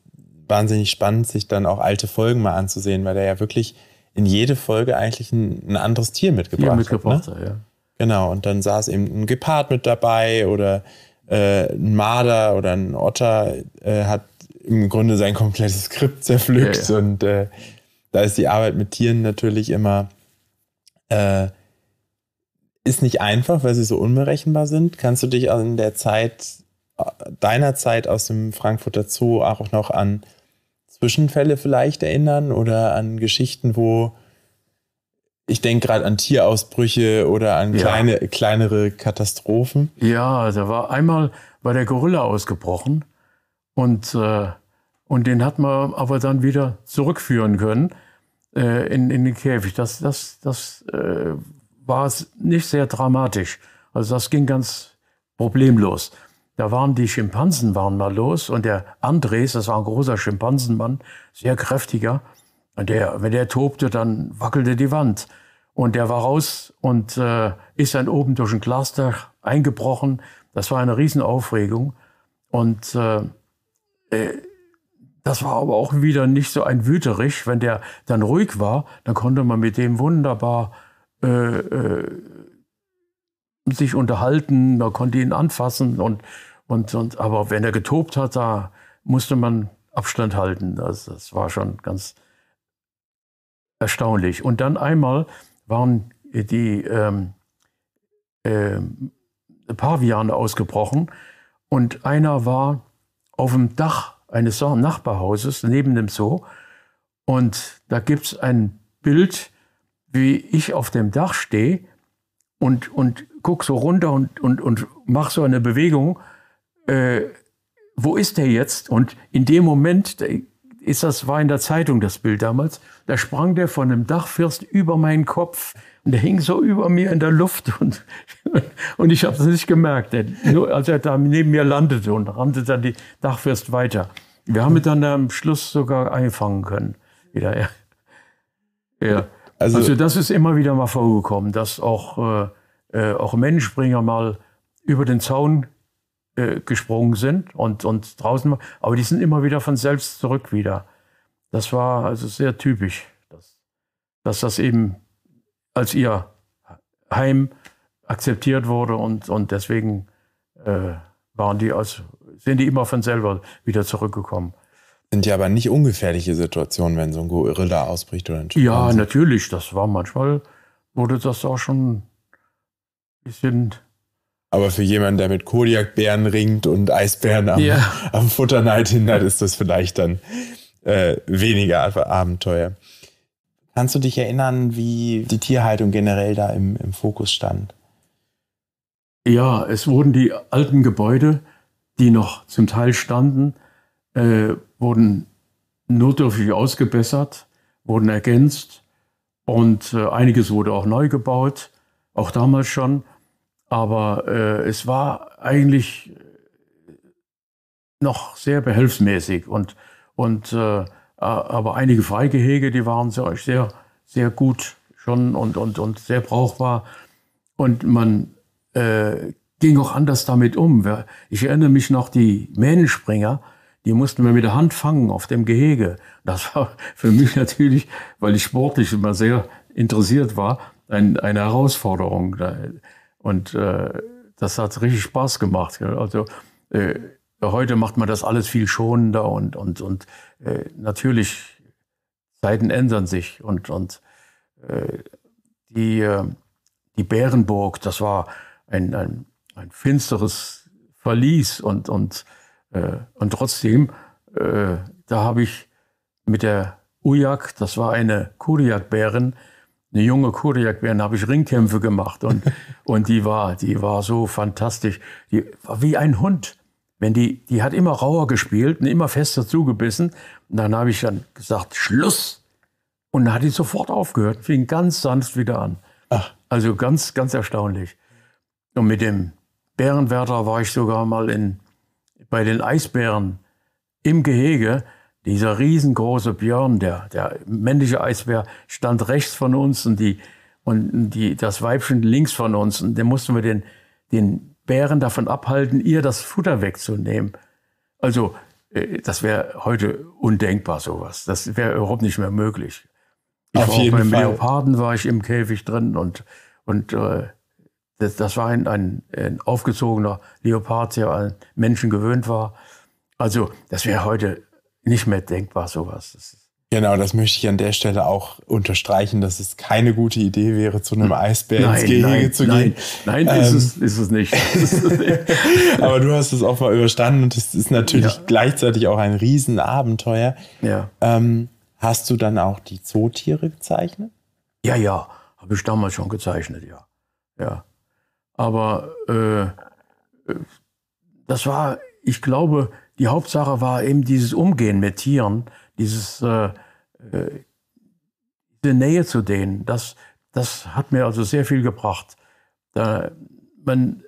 wahnsinnig spannend, sich dann auch alte Folgen mal anzusehen, weil der ja wirklich in jede Folge eigentlich ein, ein anderes Tier mitgebracht, Tier mitgebracht ne? hat. Ne? Ja. Genau, und dann saß eben ein Gepard mit dabei oder äh, ein Marder oder ein Otter äh, hat im Grunde sein komplettes Skript zerpflückt. Ja, ja. Und äh, da ist die Arbeit mit Tieren natürlich immer äh, ist nicht einfach, weil sie so unberechenbar sind. Kannst du dich in der Zeit, äh, deiner Zeit aus dem Frankfurter Zoo auch noch an Zwischenfälle vielleicht erinnern oder an Geschichten, wo ich denke gerade an Tierausbrüche oder an kleine, ja. kleinere Katastrophen. Ja, da war einmal bei der Gorilla ausgebrochen und, äh, und den hat man aber dann wieder zurückführen können äh, in, in den Käfig. Das, das, das äh, war nicht sehr dramatisch. Also das ging ganz problemlos. Da waren die Schimpansen waren mal los und der Andres, das war ein großer Schimpansenmann, sehr kräftiger. Und der, wenn der tobte, dann wackelte die Wand. Und der war raus und äh, ist dann oben durch ein Glasdach eingebrochen. Das war eine Riesenaufregung. Und äh, äh, das war aber auch wieder nicht so ein Wüterich. Wenn der dann ruhig war, dann konnte man mit dem wunderbar äh, äh, sich unterhalten, man konnte ihn anfassen und, und, und aber wenn er getobt hat, da musste man Abstand halten. Also das war schon ganz erstaunlich. Und dann einmal waren die ähm, äh, Paviane ausgebrochen und einer war auf dem Dach eines Nachbarhauses neben dem Zoo und da gibt es ein Bild, wie ich auf dem Dach stehe und, und guck so runter und, und, und mach so eine Bewegung, äh, wo ist der jetzt? Und in dem Moment, ist das, war in der Zeitung das Bild damals, da sprang der von einem Dachfirst über meinen Kopf und der hing so über mir in der Luft und, und ich habe es nicht gemerkt. Nur als er da neben mir landete und rannte dann die Dachfirst weiter. Wir haben dann am Schluss sogar einfangen können. Wieder, ja. ja. Also, also, das ist immer wieder mal vorgekommen, dass auch äh, äh, auch Menschenbringer mal über den Zaun äh, gesprungen sind und, und draußen, aber die sind immer wieder von selbst zurück wieder. Das war also sehr typisch, dass, dass das eben als ihr Heim akzeptiert wurde und, und deswegen äh, waren die als, sind die immer von selber wieder zurückgekommen. Sind ja aber nicht ungefährliche Situationen, wenn so ein Gorilla ausbricht oder ein Schimpanse. Ja, natürlich. Das war manchmal, wurde das auch schon die Aber für jemanden, der mit Kodiakbären ringt und Eisbären am, ja. am Futterneid hindert, ist das vielleicht dann äh, weniger Abenteuer. Kannst du dich erinnern, wie die Tierhaltung generell da im, im Fokus stand? Ja, es wurden die alten Gebäude, die noch zum Teil standen, äh, wurden notdürftig ausgebessert, wurden ergänzt und äh, einiges wurde auch neu gebaut auch damals schon. Aber äh, es war eigentlich noch sehr behelfsmäßig und, und äh, aber einige Freigehege, die waren sehr, sehr gut schon und, und, und sehr brauchbar. Und man äh, ging auch anders damit um. Ich erinnere mich noch, die Mähnenspringer, die mussten wir mit der Hand fangen auf dem Gehege. Das war für mich natürlich, weil ich sportlich immer sehr interessiert war, ein, eine Herausforderung. Und äh, das hat richtig Spaß gemacht. Also äh, heute macht man das alles viel schonender und, und, und äh, natürlich Zeiten ändern sich und, und äh, die, äh, die Bärenburg, das war ein, ein, ein finsteres Verlies und, und, äh, und trotzdem, da habe ich mit der Ujak, das war eine Kuriak-Bären, eine junge Kuriak werden, habe ich Ringkämpfe gemacht und, und die war, die war so fantastisch. Die war wie ein Hund. Wenn die, die hat immer rauer gespielt und immer fester zugebissen. Und dann habe ich dann gesagt, Schluss. Und dann hat die sofort aufgehört, fing ganz sanft wieder an. Ach. Also ganz, ganz erstaunlich. Und mit dem Bärenwärter war ich sogar mal in, bei den Eisbären im Gehege. Dieser riesengroße Björn, der, der männliche Eisbär, stand rechts von uns und, die, und die, das Weibchen links von uns. Und dann mussten wir den, den Bären davon abhalten, ihr das Futter wegzunehmen. Also, äh, das wäre heute undenkbar, sowas. Das wäre überhaupt nicht mehr möglich. Ich Auf war jeden beim Fall. Leoparden war ich im Käfig drin und, und äh, das, das, war ein, ein, ein, aufgezogener Leopard, der an Menschen gewöhnt war. Also, das wäre heute nicht mehr denkbar, sowas. Genau, das möchte ich an der Stelle auch unterstreichen, dass es keine gute Idee wäre, zu einem hm. Eisbär nein, ins Gehege nein, zu gehen. Nein, nein ähm. ist, es, ist es nicht. Aber du hast es auch mal überstanden und es ist natürlich ja. gleichzeitig auch ein Riesenabenteuer. Ja. Ähm, hast du dann auch die Zootiere gezeichnet? Ja, ja, habe ich damals schon gezeichnet, ja. ja. Aber äh, äh das war, ich glaube, die Hauptsache war eben dieses Umgehen mit Tieren, dieses äh, äh die Nähe zu denen. Das, das hat mir also sehr viel gebracht. Da, man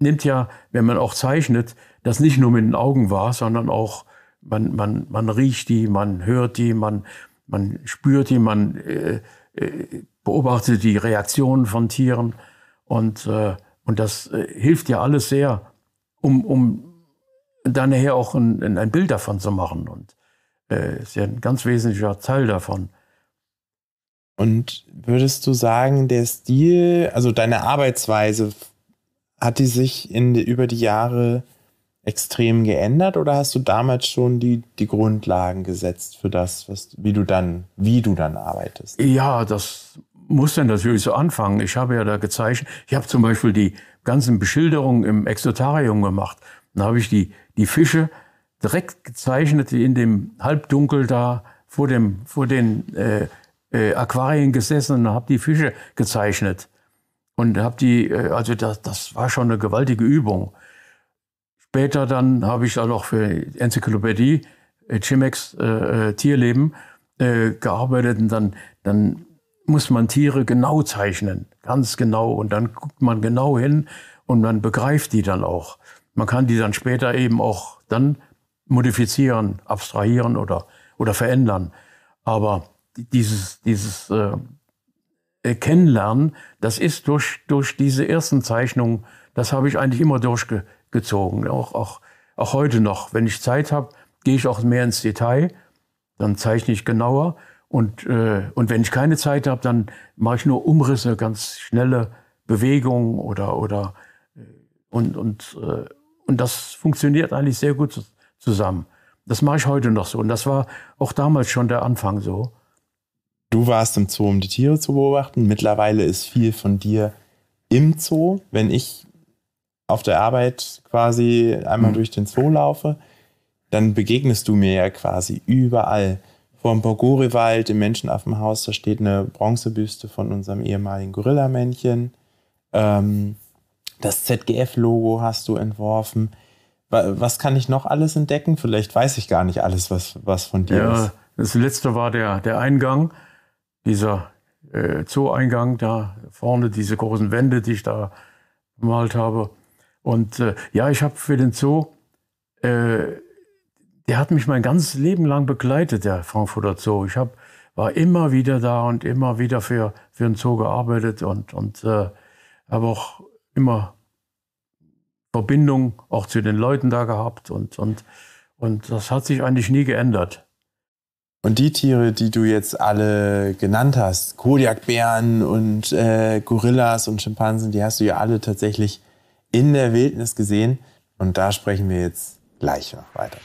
nimmt ja, wenn man auch zeichnet, das nicht nur mit den Augen wahr, sondern auch man, man, man riecht die, man hört die, man, man spürt die, man äh, äh, beobachtet die Reaktionen von Tieren. Und, äh, und das äh, hilft ja alles sehr, um, um dann nachher auch ein, ein Bild davon zu machen. Und äh, ist ja ein ganz wesentlicher Teil davon. Und würdest du sagen, der Stil, also deine Arbeitsweise, hat die sich in, über die Jahre extrem geändert oder hast du damals schon die, die Grundlagen gesetzt für das, was, wie, du dann, wie du dann arbeitest? Ja, das muss dann natürlich so anfangen. Ich habe ja da gezeichnet, ich habe zum Beispiel die ganzen Beschilderungen im Exotarium gemacht. Dann habe ich die die Fische direkt gezeichnet, die in dem Halbdunkel da vor, dem, vor den äh, äh, Aquarien gesessen und habe die Fische gezeichnet. Und habe die, äh, also das, das war schon eine gewaltige Übung. Später dann habe ich dann noch für Enzyklopädie, äh, Chimex äh, äh, Tierleben gearbeitet und dann, dann muss man Tiere genau zeichnen, ganz genau. Und dann guckt man genau hin und man begreift die dann auch. Man kann die dann später eben auch dann modifizieren, abstrahieren oder, oder verändern. Aber dieses, dieses äh, Kennenlernen, das ist durch, durch diese ersten Zeichnungen, das habe ich eigentlich immer durchgezogen. Auch, auch, auch heute noch. Wenn ich Zeit habe, gehe ich auch mehr ins Detail, dann zeichne ich genauer. Und, äh, und wenn ich keine Zeit habe, dann mache ich nur Umrisse, ganz schnelle Bewegungen oder, oder äh, und, und äh, und das funktioniert eigentlich sehr gut zusammen. Das mache ich heute noch so. Und das war auch damals schon der Anfang so. Du warst im Zoo, um die Tiere zu beobachten. Mittlerweile ist viel von dir im Zoo. Wenn ich auf der Arbeit quasi einmal mhm. durch den Zoo laufe, dann begegnest du mir ja quasi überall. Vor dem Bogori-Wald, im Menschenaffenhaus, da steht eine Bronzebüste von unserem ehemaligen Gorillamännchen. Ähm, das ZGF-Logo hast du entworfen. Was kann ich noch alles entdecken? Vielleicht weiß ich gar nicht alles, was, was von dir ja, ist. Das letzte war der, der Eingang, dieser äh, Zoo-Eingang, da vorne diese großen Wände, die ich da gemalt habe. Und äh, ja, ich habe für den Zoo, äh, der hat mich mein ganzes Leben lang begleitet, der Frankfurter Zoo. Ich hab, war immer wieder da und immer wieder für, für den Zoo gearbeitet und, und äh, habe auch immer Verbindung auch zu den Leuten da gehabt und, und, und das hat sich eigentlich nie geändert. Und die Tiere, die du jetzt alle genannt hast, Kodiakbären und äh, Gorillas und Schimpansen, die hast du ja alle tatsächlich in der Wildnis gesehen. Und da sprechen wir jetzt gleich noch weiter.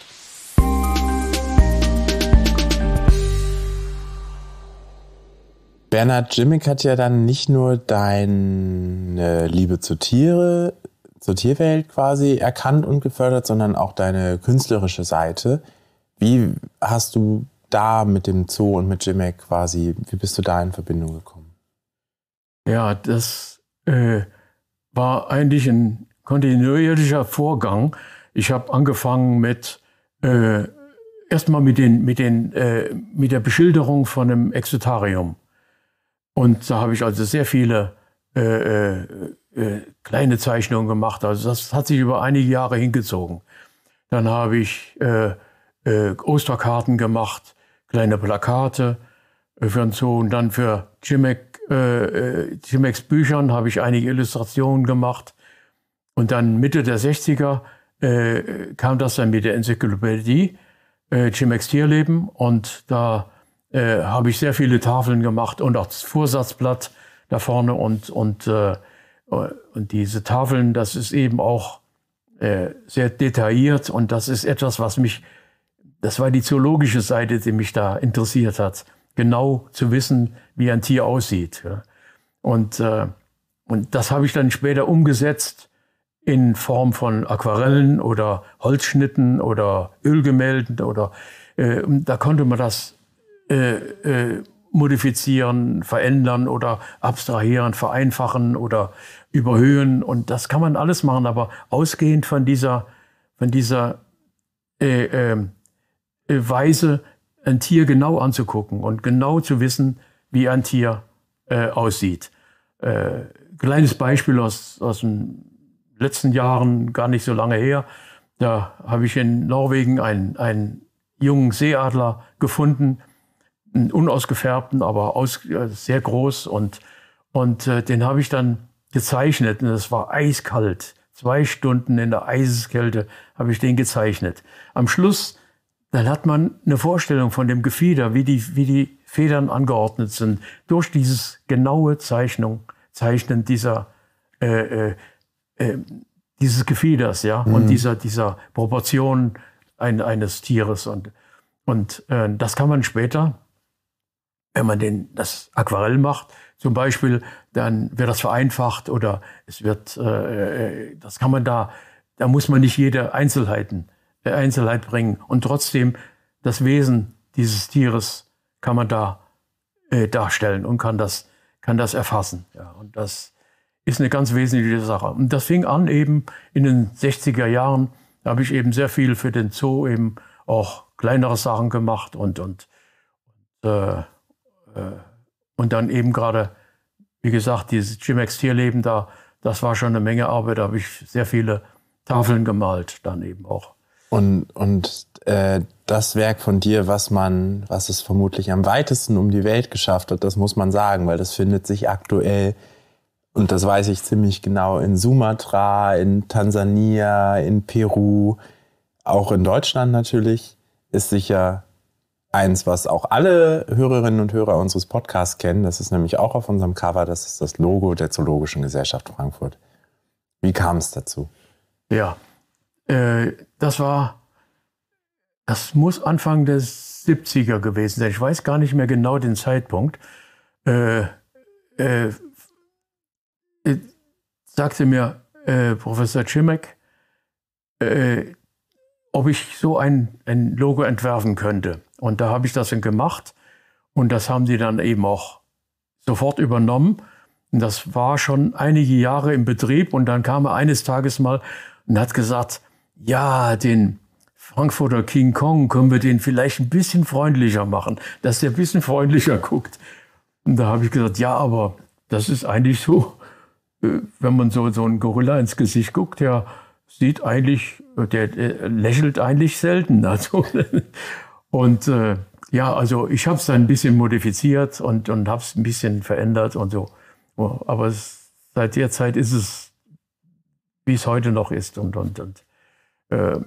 Bernhard Jimmick hat ja dann nicht nur deine Liebe zu Tiere, zur Tierwelt quasi erkannt und gefördert, sondern auch deine künstlerische Seite. Wie hast du da mit dem Zoo und mit Jimmick quasi, wie bist du da in Verbindung gekommen? Ja, das äh, war eigentlich ein kontinuierlicher Vorgang. Ich habe angefangen mit äh, erstmal mit den mit den äh, mit der Beschilderung von einem Exotarium. Und da habe ich also sehr viele äh, äh, äh, kleine Zeichnungen gemacht. Also das hat sich über einige Jahre hingezogen. Dann habe ich äh, äh, Osterkarten gemacht, kleine Plakate äh, für und so. Und dann für Jimek, Jimeks äh, Büchern habe ich einige Illustrationen gemacht. Und dann Mitte der 60er kam das dann mit der Enzyklopädie äh, Jimeks Tierleben. Und da äh, habe ich sehr viele Tafeln gemacht und auch das Vorsatzblatt da vorne und, und, äh, und diese Tafeln, das ist eben auch äh, sehr detailliert und das ist etwas, was mich, das war die zoologische Seite, die mich da interessiert hat, genau zu wissen, wie ein Tier aussieht. Ja. Und, äh, und das habe ich dann später umgesetzt in Form von Aquarellen oder Holzschnitten oder Ölgemälden oder äh, da konnte man das äh, äh, modifizieren, verändern oder abstrahieren, vereinfachen oder überhöhen. Und das kann man alles machen, aber ausgehend von dieser, von dieser äh, ähm, äh Weise, ein Tier genau anzugucken und genau zu wissen, wie ein Tier äh, aussieht. kleines Beispiel aus, aus den letzten Jahren, gar nicht so lange her. Da habe ich in Norwegen einen, einen jungen Seeadler gefunden, einen unausgefärbten, aber aus, äh, sehr groß und, und äh, den habe ich dann gezeichnet und es war eiskalt. Zwei Stunden in der Eiskälte habe ich den gezeichnet. Am Schluss, dann hat man eine Vorstellung von dem Gefieder, wie die, wie die Federn angeordnet sind, durch dieses genaue Zeichnung, Zeichnen dieser, äh, äh, äh dieses Gefieders, ja, mhm. und dieser, dieser Proportion ein, eines Tieres und, und äh, das kann man später wenn man den, das Aquarell macht, zum Beispiel, dann wird das vereinfacht oder es wird, äh, äh das kann man da, da muss man nicht jede Einzelheiten, äh, Einzelheit bringen. Und trotzdem, das Wesen dieses Tieres kann man da äh, darstellen und kann das, kann das erfassen. Ja, und das ist eine ganz wesentliche Sache. Und das fing an eben in den 60er Jahren. Da habe ich eben sehr viel für den Zoo eben auch kleinere Sachen gemacht und, und, und äh, äh, und dann eben gerade, wie gesagt, dieses Jim X Tierleben da, das war schon eine Menge Arbeit. Da habe ich sehr viele Tafeln gemalt, dann eben auch. Und, und äh, das Werk von dir, was man, was es vermutlich am weitesten um die Welt geschafft hat, das muss man sagen, weil das findet sich aktuell, und das weiß ich ziemlich genau, in Sumatra, in Tansania, in Peru, auch in Deutschland natürlich, ist sicher eins, was auch alle Hörerinnen und Hörer unseres Podcasts kennen. Das ist nämlich auch auf unserem Cover. Das ist das Logo der Zoologischen Gesellschaft Frankfurt. Wie kam es dazu? Ja, äh, das war, das muss Anfang der 70er gewesen sein. Ich weiß gar nicht mehr genau den Zeitpunkt. Äh, äh, äh sagte mir äh, Professor Cimek, äh, ob ich so ein, ein Logo entwerfen könnte. Und da habe ich das dann gemacht und das haben die dann eben auch sofort übernommen. Und das war schon einige Jahre im Betrieb und dann kam er eines Tages mal und hat gesagt, ja, den Frankfurter King Kong können wir den vielleicht ein bisschen freundlicher machen, dass der ein bisschen freundlicher guckt. Und da habe ich gesagt, ja, aber das ist eigentlich so, äh, wenn man so, so einen Gorilla ins Gesicht guckt, der sieht eigentlich, äh, der, der lächelt eigentlich selten. Also, und äh, ja, also ich habe es dann ein bisschen modifiziert und, und habe es ein bisschen verändert und so. Oh, aber es, seit der Zeit ist es, wie es heute noch ist. Und, und, und, äh,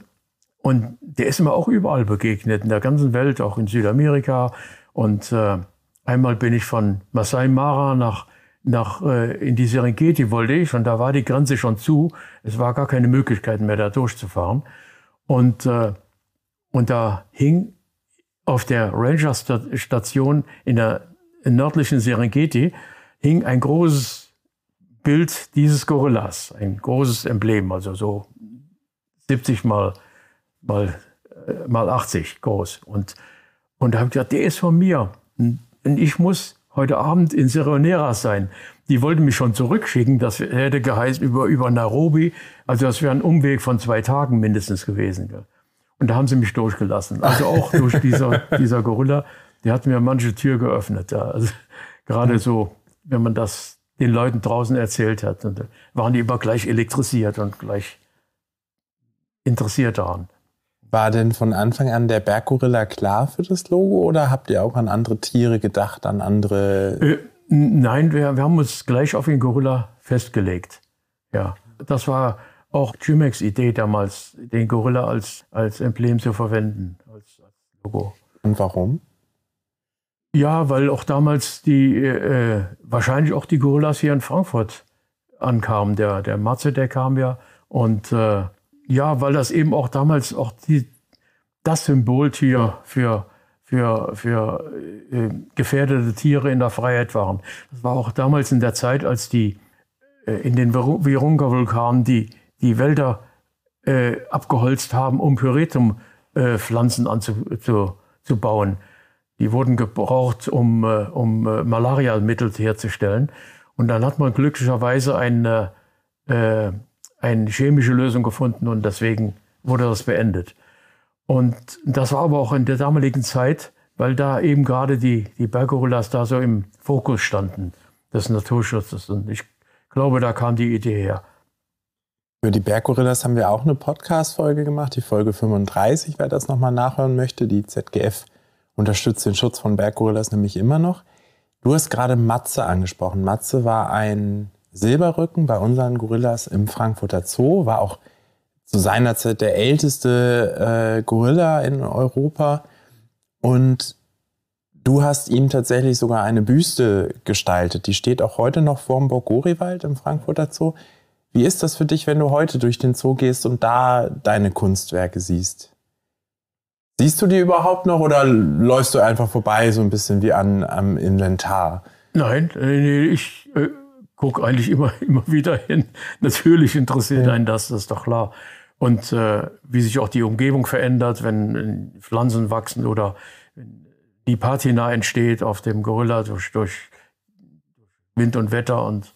und der ist mir auch überall begegnet, in der ganzen Welt, auch in Südamerika. Und äh, einmal bin ich von Masai Mara nach, nach, äh, in die Serengeti wollte ich und da war die Grenze schon zu. Es war gar keine Möglichkeit mehr, da durchzufahren. Und, äh, und da hing auf der Ranger-Station in der nördlichen Serengeti hing ein großes Bild dieses Gorillas, ein großes Emblem, also so 70 mal, mal, äh, mal 80 groß. Und, und da habe ich gesagt, der ist von mir. Und ich muss heute Abend in Serionera sein. Die wollten mich schon zurückschicken, das hätte geheißen über, über Nairobi. Also das wäre ein Umweg von zwei Tagen mindestens gewesen. Und da haben sie mich durchgelassen. Also auch durch dieser, dieser Gorilla, der hat mir manche Tür geöffnet. Ja. Also gerade mhm. so, wenn man das den Leuten draußen erzählt hat, dann äh, waren die immer gleich elektrisiert und gleich interessiert daran. War denn von Anfang an der Berggorilla klar für das Logo oder habt ihr auch an andere Tiere gedacht, an andere? Äh, nein, wir, wir haben uns gleich auf den Gorilla festgelegt. Ja, das war auch Jumex Idee damals, den Gorilla als, als Emblem zu verwenden, als, als Logo. Und warum? Ja, weil auch damals die, äh, äh, wahrscheinlich auch die Gorillas hier in Frankfurt ankamen. Der, der Matze, der kam ja. Und äh, ja, weil das eben auch damals auch die, das Symboltier für, für, für äh, gefährdete Tiere in der Freiheit waren. Das war auch damals in der Zeit, als die äh, in den Virunga-Vulkanen die, die Wälder äh, abgeholzt haben, um Pyretum-Pflanzen äh, anzubauen. Die wurden gebraucht, um, äh, um äh, Malariamittel herzustellen. Und dann hat man glücklicherweise eine, äh, äh, eine chemische Lösung gefunden und deswegen wurde das beendet. Und das war aber auch in der damaligen Zeit, weil da eben gerade die, die Berggorillas da so im Fokus standen des Naturschutzes. Und ich glaube, da kam die Idee her. Über die Berggorillas haben wir auch eine Podcast-Folge gemacht, die Folge 35, wer das nochmal nachhören möchte. Die ZGF unterstützt den Schutz von Berggorillas nämlich immer noch. Du hast gerade Matze angesprochen. Matze war ein Silberrücken bei unseren Gorillas im Frankfurter Zoo, war auch zu seiner Zeit der älteste äh, Gorilla in Europa. Und du hast ihm tatsächlich sogar eine Büste gestaltet. Die steht auch heute noch vor vorm Burggoriwald im Frankfurter Zoo. Wie ist das für dich, wenn du heute durch den Zoo gehst und da deine Kunstwerke siehst? Siehst du die überhaupt noch oder läufst du einfach vorbei, so ein bisschen wie an, am Inventar? Nein, äh, ich äh, gucke eigentlich immer, immer wieder hin. Natürlich interessiert ja. einen das, das ist doch klar. Und äh, wie sich auch die Umgebung verändert, wenn Pflanzen wachsen oder die Patina entsteht auf dem Gorilla durch, durch Wind und Wetter und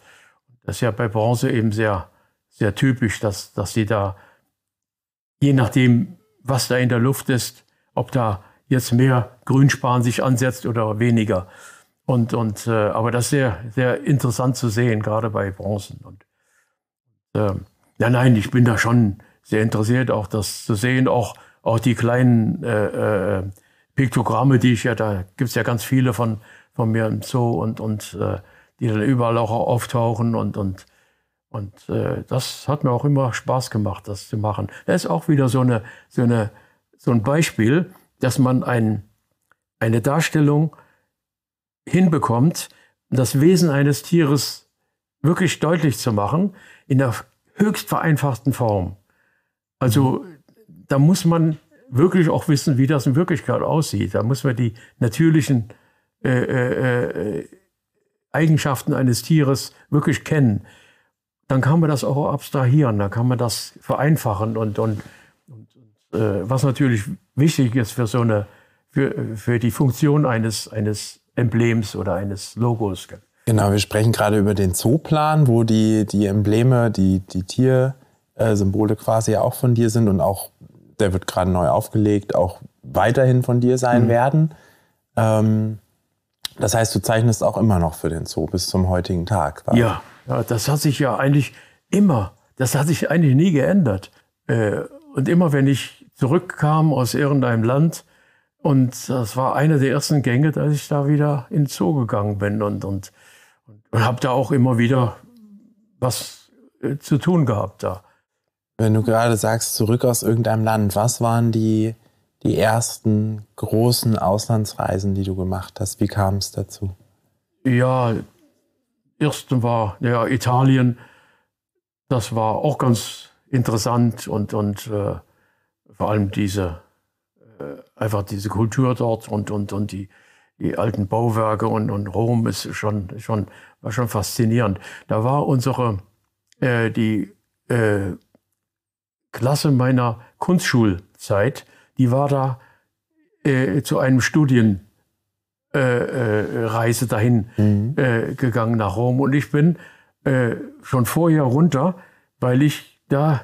das ist ja bei Bronze eben sehr, sehr typisch, dass, dass sie da, je nachdem, was da in der Luft ist, ob da jetzt mehr Grünspan sich ansetzt oder weniger. Und, und, äh, aber das ist sehr, sehr interessant zu sehen, gerade bei Bronzen. Und, äh, ja, nein, ich bin da schon sehr interessiert, auch das zu sehen, auch, auch die kleinen äh, äh, Piktogramme, die ich ja, da gibt es ja ganz viele von, von mir im Zoo und, und äh, die dann überall auch auftauchen und, und, und äh, das hat mir auch immer Spaß gemacht, das zu machen. Das ist auch wieder so, eine, so, eine, so ein Beispiel, dass man ein, eine Darstellung hinbekommt, das Wesen eines Tieres wirklich deutlich zu machen, in der höchst vereinfachten Form. Also da muss man wirklich auch wissen, wie das in Wirklichkeit aussieht. Da muss man die natürlichen äh, äh, äh Eigenschaften eines Tieres wirklich kennen, dann kann man das auch abstrahieren, dann kann man das vereinfachen. Und, und, und, und äh, was natürlich wichtig ist für so eine, für, für die Funktion eines, eines Emblems oder eines Logos. Genau, wir sprechen gerade über den Zooplan, wo die, die Embleme, die, die Tiersymbole äh, quasi auch von dir sind und auch, der wird gerade neu aufgelegt, auch weiterhin von dir sein mhm. werden. Ähm, das heißt, du zeichnest auch immer noch für den Zoo bis zum heutigen Tag. War? Ja, das hat sich ja eigentlich immer, das hat sich eigentlich nie geändert. Äh, und immer wenn ich zurückkam aus irgendeinem Land, und das war einer der ersten Gänge, dass ich da wieder in den Zoo gegangen bin und, und, und habe da auch immer wieder was äh, zu tun gehabt da. Wenn du gerade sagst, zurück aus irgendeinem Land, was waren die die ersten großen Auslandsreisen, die du gemacht hast? Wie kam es dazu? Ja, ersten war ja, Italien. Das war auch ganz interessant und, und äh, vor allem diese, äh, einfach diese Kultur dort und, und, und die, die alten Bauwerke und, und Rom ist schon, schon, war schon faszinierend. Da war unsere, äh, die äh, Klasse meiner Kunstschulzeit, die war da äh, zu einem Studienreise äh, äh dahin mhm. Äh, gegangen nach Rom. Und ich bin äh, schon vorher runter, weil ich da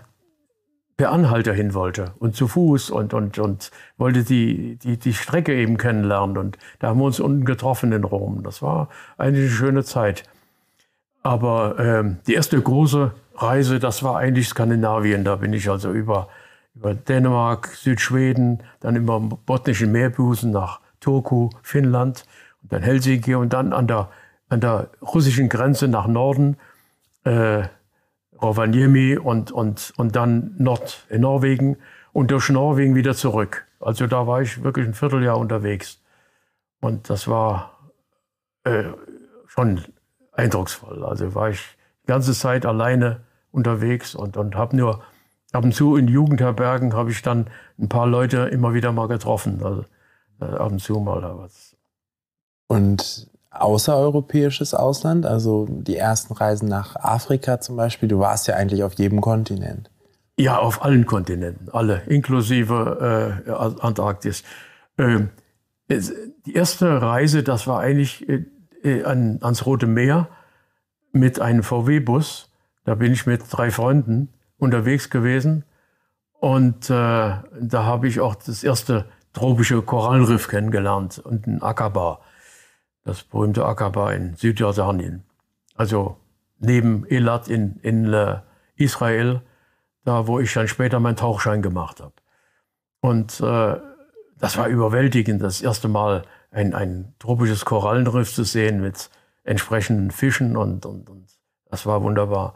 per Anhalter hin wollte und zu Fuß und, und, und wollte die, die, die Strecke eben kennenlernen. Und da haben wir uns unten getroffen in Rom. Das war eigentlich eine schöne Zeit. Aber ähm, die erste große Reise, das war eigentlich Skandinavien. Da bin ich also über über Dänemark, Südschweden, dann über den botnischen Meerbusen nach Turku, Finnland und dann Helsinki und dann an der, an der russischen Grenze nach Norden, äh, Rovaniemi und, und, und dann Nord in äh, Norwegen und durch Norwegen wieder zurück. Also da war ich wirklich ein Vierteljahr unterwegs. Und das war äh, schon eindrucksvoll. Also war ich die ganze Zeit alleine unterwegs und, und habe nur ab und zu in Jugendherbergen habe ich dann ein paar Leute immer wieder mal getroffen. Also äh, ab und zu mal da was. Und außereuropäisches Ausland, also die ersten Reisen nach Afrika zum Beispiel, du warst ja eigentlich auf jedem Kontinent. Ja, auf allen Kontinenten, alle, inklusive äh, Antarktis. Ähm, die erste Reise, das war eigentlich äh, äh an, ans Rote Meer mit einem VW-Bus. Da bin ich mit drei Freunden unterwegs gewesen. Und äh, da habe ich auch das erste tropische Korallenriff kennengelernt und ein Akaba, das berühmte Akaba in Südjordanien. Also neben Elat in, in äh, Israel, da wo ich dann später meinen Tauchschein gemacht habe. Und äh, das war überwältigend, das erste Mal ein, ein tropisches Korallenriff zu sehen mit entsprechenden Fischen und, und, und das war wunderbar.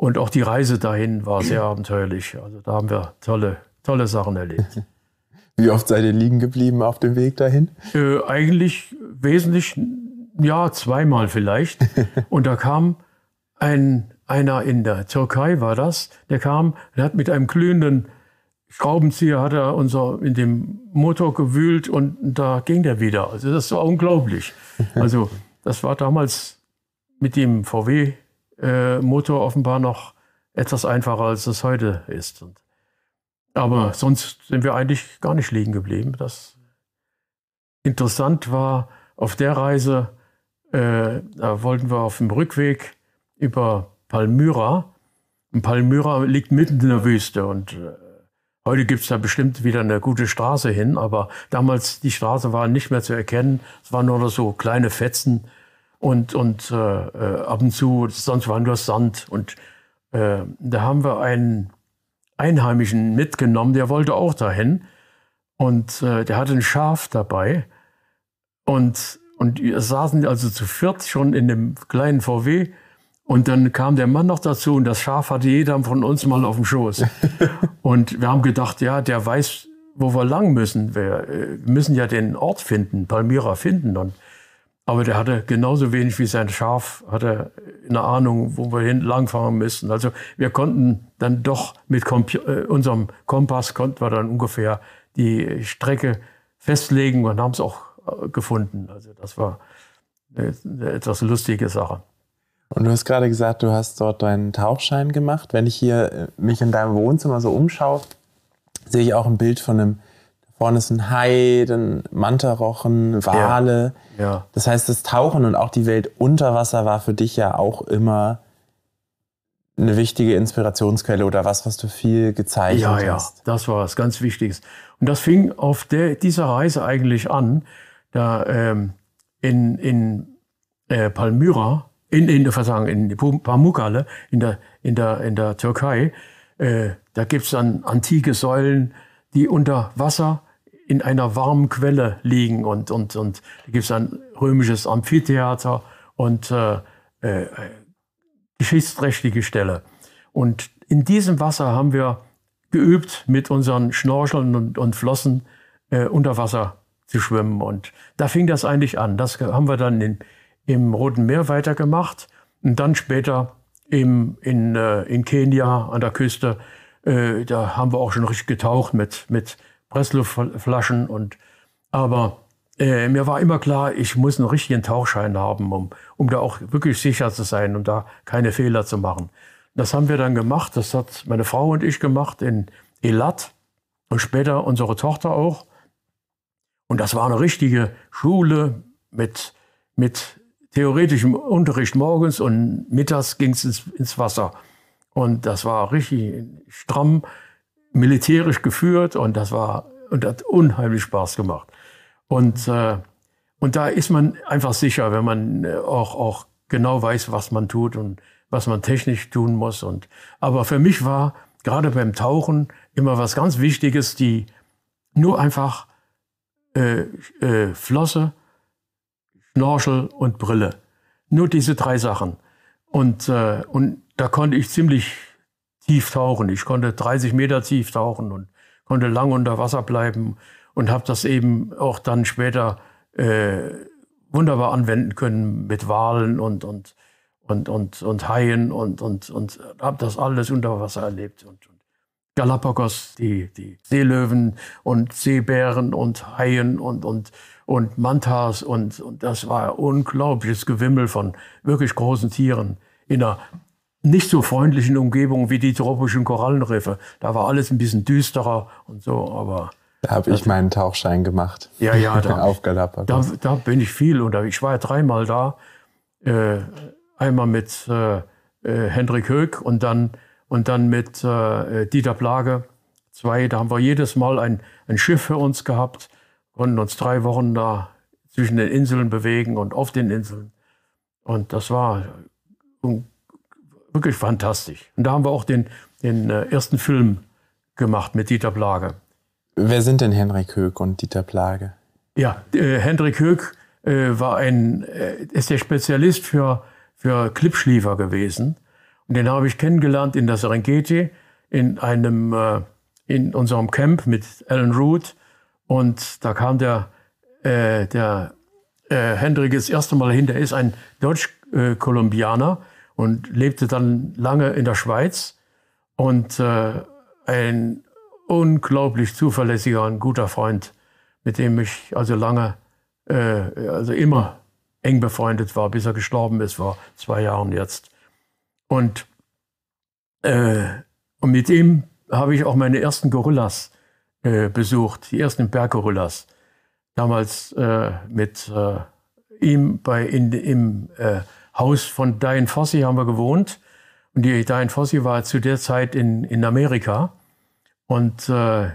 Und auch die Reise dahin war sehr abenteuerlich. Also da haben wir tolle, tolle Sachen erlebt. Wie oft seid ihr liegen geblieben auf dem Weg dahin? Äh, eigentlich wesentlich, ja, zweimal vielleicht. Und da kam ein, einer in der Türkei, war das, der kam und hat mit einem glühenden Schraubenzieher hat er unser, in dem Motor gewühlt und da ging der wieder. Also das war unglaublich. Also das war damals mit dem VW äh, Motor offenbar noch etwas einfacher, als es heute ist. Und, aber sonst sind wir eigentlich gar nicht liegen geblieben. Das interessant war, auf der Reise äh, da wollten wir auf dem Rückweg über Palmyra. Und Palmyra liegt mitten in der Wüste und äh, heute gibt es da bestimmt wieder eine gute Straße hin, aber damals die Straße war nicht mehr zu erkennen. Es waren nur noch so kleine Fetzen und, und äh, äh, ab und zu, sonst war nur Sand. Und äh, da haben wir einen Einheimischen mitgenommen, der wollte auch dahin. Und äh, der hatte ein Schaf dabei. Und, und wir saßen also zu viert schon in dem kleinen VW. Und dann kam der Mann noch dazu und das Schaf hatte jeder von uns mal auf dem Schoß. und wir haben gedacht, ja, der weiß, wo wir lang müssen. Wir äh, müssen ja den Ort finden, Palmyra finden. Und aber der hatte genauso wenig wie sein Schaf, hatte eine Ahnung, wo wir hin langfahren müssen. Also wir konnten dann doch mit Komp äh, unserem Kompass, konnten wir dann ungefähr die Strecke festlegen und haben es auch äh, gefunden. Also das war eine etwas lustige Sache. Und du hast gerade gesagt, du hast dort deinen Tauchschein gemacht. Wenn ich hier äh, mich in deinem Wohnzimmer so umschaue, sehe ich auch ein Bild von einem vorne ist ein Hai, dann Mantarochen, Wale. Ja. ja. Das heißt, das Tauchen und auch die Welt unter Wasser war für dich ja auch immer eine wichtige Inspirationsquelle oder was, was du viel gezeichnet ja, ja. hast. Ja, das war was ganz Wichtiges. Und das fing auf der, dieser Reise eigentlich an, da ähm, in, in äh, Palmyra, in, in, versagen, in Pamukkale, in der, in der, in der Türkei, äh, da gibt es dann antike Säulen, die unter Wasser in einer warmen Quelle liegen und, und, und da gibt es ein römisches Amphitheater und äh, äh, geschichtsträchtige Stelle. Und in diesem Wasser haben wir geübt, mit unseren Schnorcheln und, und Flossen äh, unter Wasser zu schwimmen. Und da fing das eigentlich an. Das haben wir dann in, im Roten Meer weitergemacht und dann später im, in, äh, in Kenia an der Küste. Äh, da haben wir auch schon richtig getaucht mit, mit Pressluftflaschen und aber äh, mir war immer klar, ich muss einen richtigen Tauchschein haben, um, um da auch wirklich sicher zu sein, um da keine Fehler zu machen. Das haben wir dann gemacht, das hat meine Frau und ich gemacht in Elat und später unsere Tochter auch. Und das war eine richtige Schule mit, mit theoretischem Unterricht morgens und mittags ging es ins, ins Wasser. Und das war richtig stramm militärisch geführt und das war und hat unheimlich Spaß gemacht. Und, äh, und da ist man einfach sicher, wenn man äh, auch, auch genau weiß, was man tut und was man technisch tun muss. Und, aber für mich war gerade beim Tauchen immer was ganz Wichtiges, die nur einfach äh, äh, Flosse, Schnorchel und Brille. Nur diese drei Sachen. Und, äh, und da konnte ich ziemlich tief tauchen. Ich konnte 30 Meter tief tauchen und konnte lang unter Wasser bleiben und habe das eben auch dann später äh, wunderbar anwenden können mit Walen und, und, und, und, und Haien und, und, und habe das alles unter Wasser erlebt. Und, und Galapagos, die, die Seelöwen und Seebären und Haien und, und, und Mantas und, und das war ein unglaubliches Gewimmel von wirklich großen Tieren in einer nicht so freundlichen Umgebung wie die tropischen Korallenriffe. Da war alles ein bisschen düsterer und so, aber. Da habe ich meinen Tauchschein gemacht. Ja, ja, da, auf Galapagos. Da, da, bin ich viel und Ich war ja dreimal da. Äh, einmal mit äh, äh Hendrik Höck und dann, und dann mit äh, äh, Dieter Plage. Zwei, da haben wir jedes Mal ein, ein Schiff für uns gehabt, konnten uns drei Wochen da zwischen den Inseln bewegen und auf den Inseln. Und das war wirklich fantastisch. Und da haben wir auch den, den äh, ersten Film gemacht mit Dieter Plage. Wer sind denn Henrik Höck und Dieter Plage? Ja, äh, Henrik Höck äh, war ein, äh, ist der Spezialist für, für Klippschliefer gewesen. Und den habe ich kennengelernt in der Serengeti, in einem, äh, in unserem Camp mit Alan Root. Und da kam der, äh, der äh, Hendrik das erste Mal hin. Der ist ein Deutsch-Kolumbianer, und lebte dann lange in der Schweiz. Und äh, ein unglaublich zuverlässiger und guter Freund, mit dem ich also lange, äh, also immer eng befreundet war, bis er gestorben ist, war zwei Jahren jetzt. Und, äh, und mit ihm habe ich auch meine ersten Gorillas äh, besucht, die ersten Berggorillas. Damals äh, mit äh, ihm bei in, im Haus von Diane Fossey haben wir gewohnt. Und die Diane Fossey war zu der Zeit in, in Amerika. Und äh,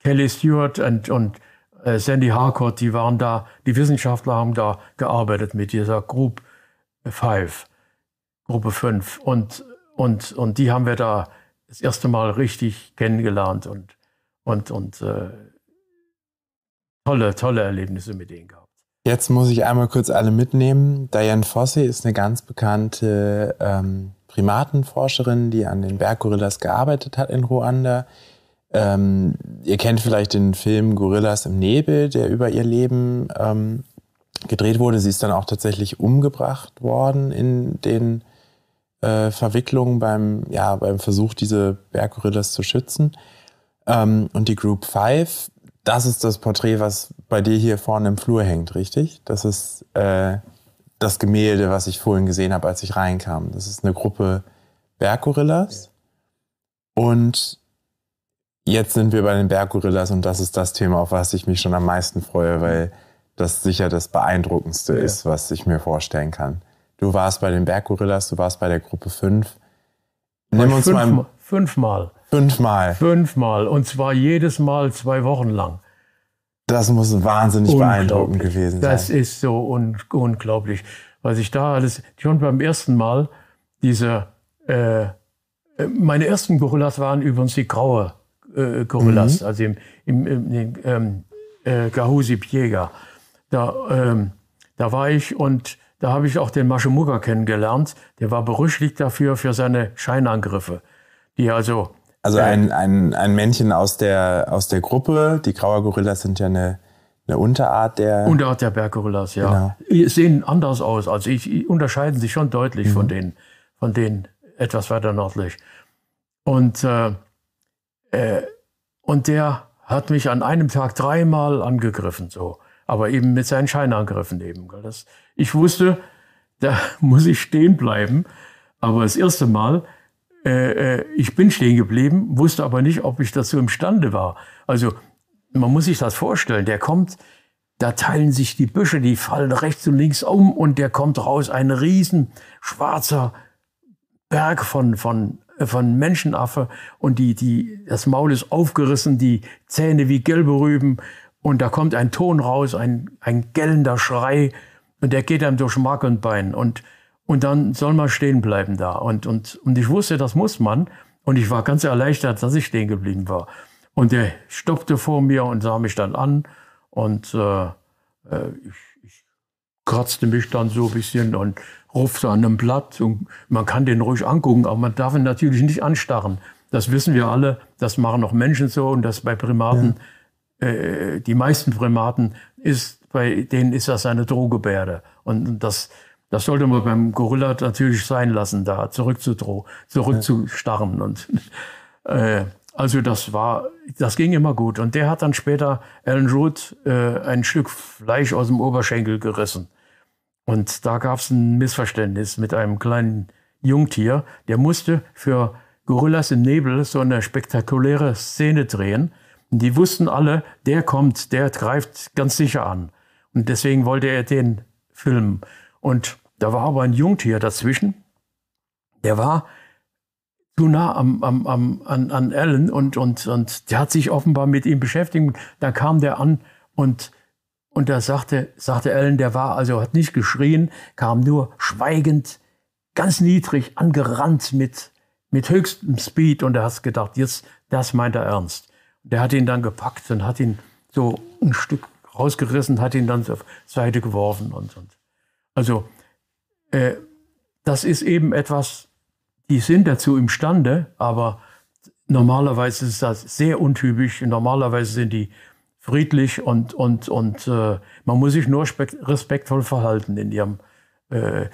Kelly Stewart und, und äh, Sandy Harcourt, die waren da, die Wissenschaftler haben da gearbeitet mit dieser Group 5, Gruppe 5. Und, und, und die haben wir da das erste Mal richtig kennengelernt und, und, und äh, tolle, tolle Erlebnisse mit denen gehabt. Jetzt muss ich einmal kurz alle mitnehmen. Diane Fosse ist eine ganz bekannte ähm, Primatenforscherin, die an den Berggorillas gearbeitet hat in Ruanda. Ähm, ihr kennt vielleicht den Film Gorillas im Nebel, der über ihr Leben ähm, gedreht wurde. Sie ist dann auch tatsächlich umgebracht worden in den äh, Verwicklungen beim, ja, beim Versuch, diese Berggorillas zu schützen. Ähm, und die Group 5 das ist das Porträt, was bei dir hier vorne im Flur hängt, richtig? Das ist äh, das Gemälde, was ich vorhin gesehen habe, als ich reinkam. Das ist eine Gruppe Berggorillas. Und jetzt sind wir bei den Berggorillas und das ist das Thema, auf was ich mich schon am meisten freue, weil das sicher das Beeindruckendste ja. ist, was ich mir vorstellen kann. Du warst bei den Berggorillas, du warst bei der Gruppe 5. Nimm uns fünf, mal. Fünfmal. Fünfmal. Fünfmal. Und zwar jedes Mal zwei Wochen lang. Das muss wahnsinnig beeindruckend gewesen sein. Das ist so un unglaublich. Was ich da alles, schon beim ersten Mal, diese, äh, äh, meine ersten Gorillas waren übrigens die graue äh, Gorillas, mhm. also im, im, im, im ähm, äh, Gahusi Piega. Da, ähm, da war ich und da habe ich auch den Maschemucker kennengelernt. Der war berüchtigt dafür, für seine Scheinangriffe, die also also ein, ein, ein Männchen aus der, aus der Gruppe. Die Grauer Gorillas sind ja eine, eine Unterart der. Unterart der Berggorillas, ja. Genau. Sehen anders aus. Also ich, unterscheiden sich schon deutlich mhm. von, den, von denen etwas weiter nördlich. Und, äh, äh, und der hat mich an einem Tag dreimal angegriffen, so. Aber eben mit seinen Scheinangriffen eben. Das, ich wusste, da muss ich stehen bleiben. Aber das erste Mal äh, äh, ich bin stehen geblieben, wusste aber nicht, ob ich dazu imstande war. Also man muss sich das vorstellen, der kommt, da teilen sich die Büsche, die fallen rechts und links um und der kommt raus, ein riesen schwarzer Berg von, von, von Menschenaffe und die, die, das Maul ist aufgerissen, die Zähne wie gelbe Rüben und da kommt ein Ton raus, ein, ein gellender Schrei und der geht einem durch Mark und Bein und und dann soll man stehen bleiben da. Und, und, und ich wusste, das muss man. Und ich war ganz erleichtert, dass ich stehen geblieben war. Und er stoppte vor mir und sah mich dann an. Und äh, äh ich, ich kratzte mich dann so ein bisschen und rufte an einem Blatt. Und man kann den ruhig angucken, aber man darf ihn natürlich nicht anstarren. Das wissen wir alle. Das machen auch Menschen so. Und das bei Primaten, ja. äh, die meisten Primaten, ist, bei denen ist das eine Drohgebärde. Und das, das sollte man beim Gorilla natürlich sein lassen, da zurückzudrohen, zurückzustarren. Und, äh, also das war, das ging immer gut. Und der hat dann später Alan Root äh, ein Stück Fleisch aus dem Oberschenkel gerissen. Und da gab es ein Missverständnis mit einem kleinen Jungtier. Der musste für Gorillas im Nebel so eine spektakuläre Szene drehen. Und die wussten alle, der kommt, der greift ganz sicher an. Und deswegen wollte er den filmen. Und da war aber ein Jungtier dazwischen. Der war zu nah am, am, am, an, an Alan und, und, und der hat sich offenbar mit ihm beschäftigt. Dann kam der an und, und da sagte, sagte Alan, der war, also hat nicht geschrien, kam nur schweigend, ganz niedrig, angerannt mit, mit höchstem Speed. Und er hat gedacht, jetzt, das meint er ernst. Der hat ihn dann gepackt und hat ihn so ein Stück rausgerissen, hat ihn dann zur Seite geworfen und, und also äh, das ist eben etwas, die sind dazu imstande, aber normalerweise ist das sehr untypisch. Normalerweise sind die friedlich und, und, und äh, man muss sich nur respektvoll verhalten in, ihrem, äh,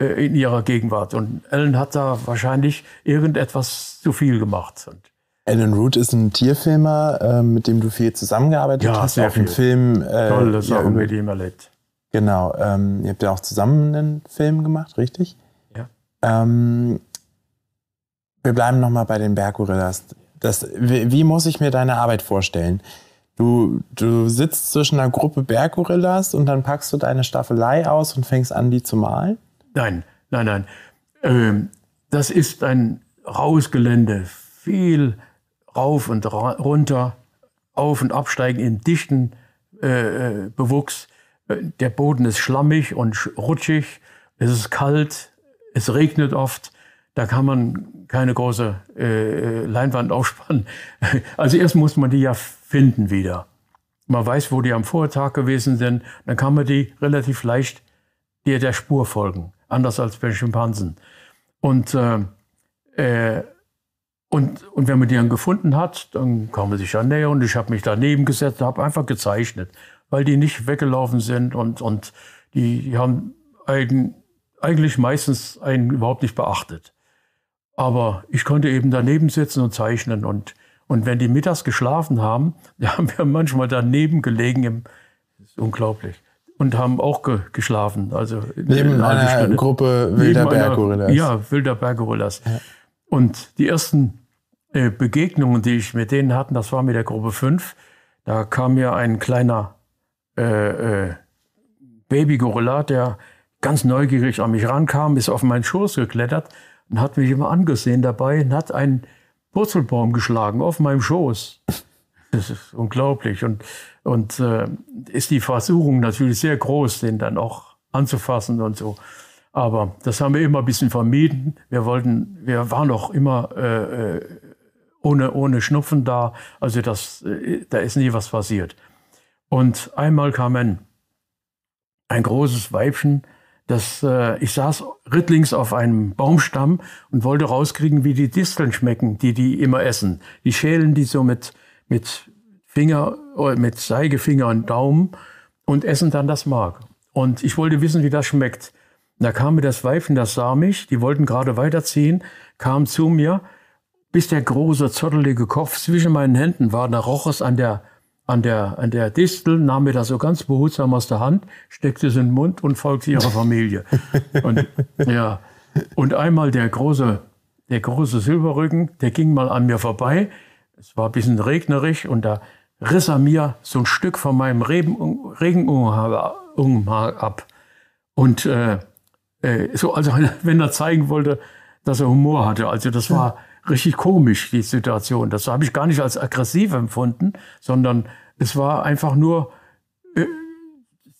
äh, in ihrer Gegenwart. Und Ellen hat da wahrscheinlich irgendetwas zu viel gemacht. Und Alan Root ist ein Tierfilmer, äh, mit dem du viel zusammengearbeitet ja, hast. Sehr auch viel. einen Film. Äh, Tolle Sachen mit ihm erlebt. Genau, ähm, ihr habt ja auch zusammen einen Film gemacht, richtig? Ja. Ähm, wir bleiben nochmal bei den Berggorillas. Das, wie, wie, muss ich mir deine Arbeit vorstellen? Du, du sitzt zwischen einer Gruppe Berggorillas und dann packst du deine Staffelei aus und fängst an, die zu malen? Nein, nein, nein. Ähm, das ist ein raues Gelände. Viel rauf und runter, auf- und absteigen in dichten äh, äh Bewuchs. Äh, der Boden ist schlammig und rutschig, es ist kalt, es regnet oft, da kann man keine große äh, äh Leinwand aufspannen. Also erst muss man die ja finden wieder. Man weiß, wo die am Vortag gewesen sind, dann kann man die relativ leicht dir der Spur folgen, anders als bei Schimpansen. Und, äh, äh, und, und wenn man die dann gefunden hat, dann kann man sich ja näher und ich habe mich daneben gesetzt, habe einfach gezeichnet weil die nicht weggelaufen sind und, und die, die haben eigen, eigentlich meistens einen überhaupt nicht beachtet. Aber ich konnte eben daneben sitzen und zeichnen und, und wenn die mittags geschlafen haben, da haben wir manchmal daneben gelegen im, ist unglaublich. Und haben auch ge geschlafen. Also neben eine einer Stunde. Gruppe wilder Berggorillas. Ja, wilder Berggorillas. Ja. Und die ersten äh, Begegnungen, die ich mit denen hatten, das war mit der Gruppe 5. Da kam mir ein kleiner äh, äh Baby-Gorilla, der ganz neugierig an mich rankam, ist auf meinen Schoß geklettert und hat mich immer angesehen dabei und hat einen Purzelbaum geschlagen auf meinem Schoß. Das ist unglaublich. Und, und äh, ist die Versuchung natürlich sehr groß, den dann auch anzufassen und so. Aber das haben wir immer ein bisschen vermieden. Wir wollten, wir waren auch immer äh, äh ohne, ohne Schnupfen da. Also das, äh, da ist nie was passiert. Und einmal kam ein, ein großes Weibchen, das, äh, ich saß rittlings auf einem Baumstamm und wollte rauskriegen, wie die Disteln schmecken, die die immer essen. Die schälen die so mit, mit Finger, äh, mit Zeigefinger und Daumen und essen dann das Mark. Und ich wollte wissen, wie das schmeckt. Da kam mir das Weibchen, das sah mich, die wollten gerade weiterziehen, kam zu mir, bis der große, zottelige Kopf zwischen meinen Händen war, da roch es an der an der, an der Distel, nahm mir das so ganz behutsam aus der Hand, steckte es in den Mund und folgte ihrer Familie. und, ja. und einmal der große, der große Silberrücken, der ging mal an mir vorbei. Es war ein bisschen regnerisch und da riss er mir so ein Stück von meinem Regenumhang ab. Und äh, äh so, also wenn er zeigen wollte, dass er Humor hatte. Also das war richtig komisch, die Situation. Das habe ich gar nicht als aggressiv empfunden, sondern es war einfach nur, äh,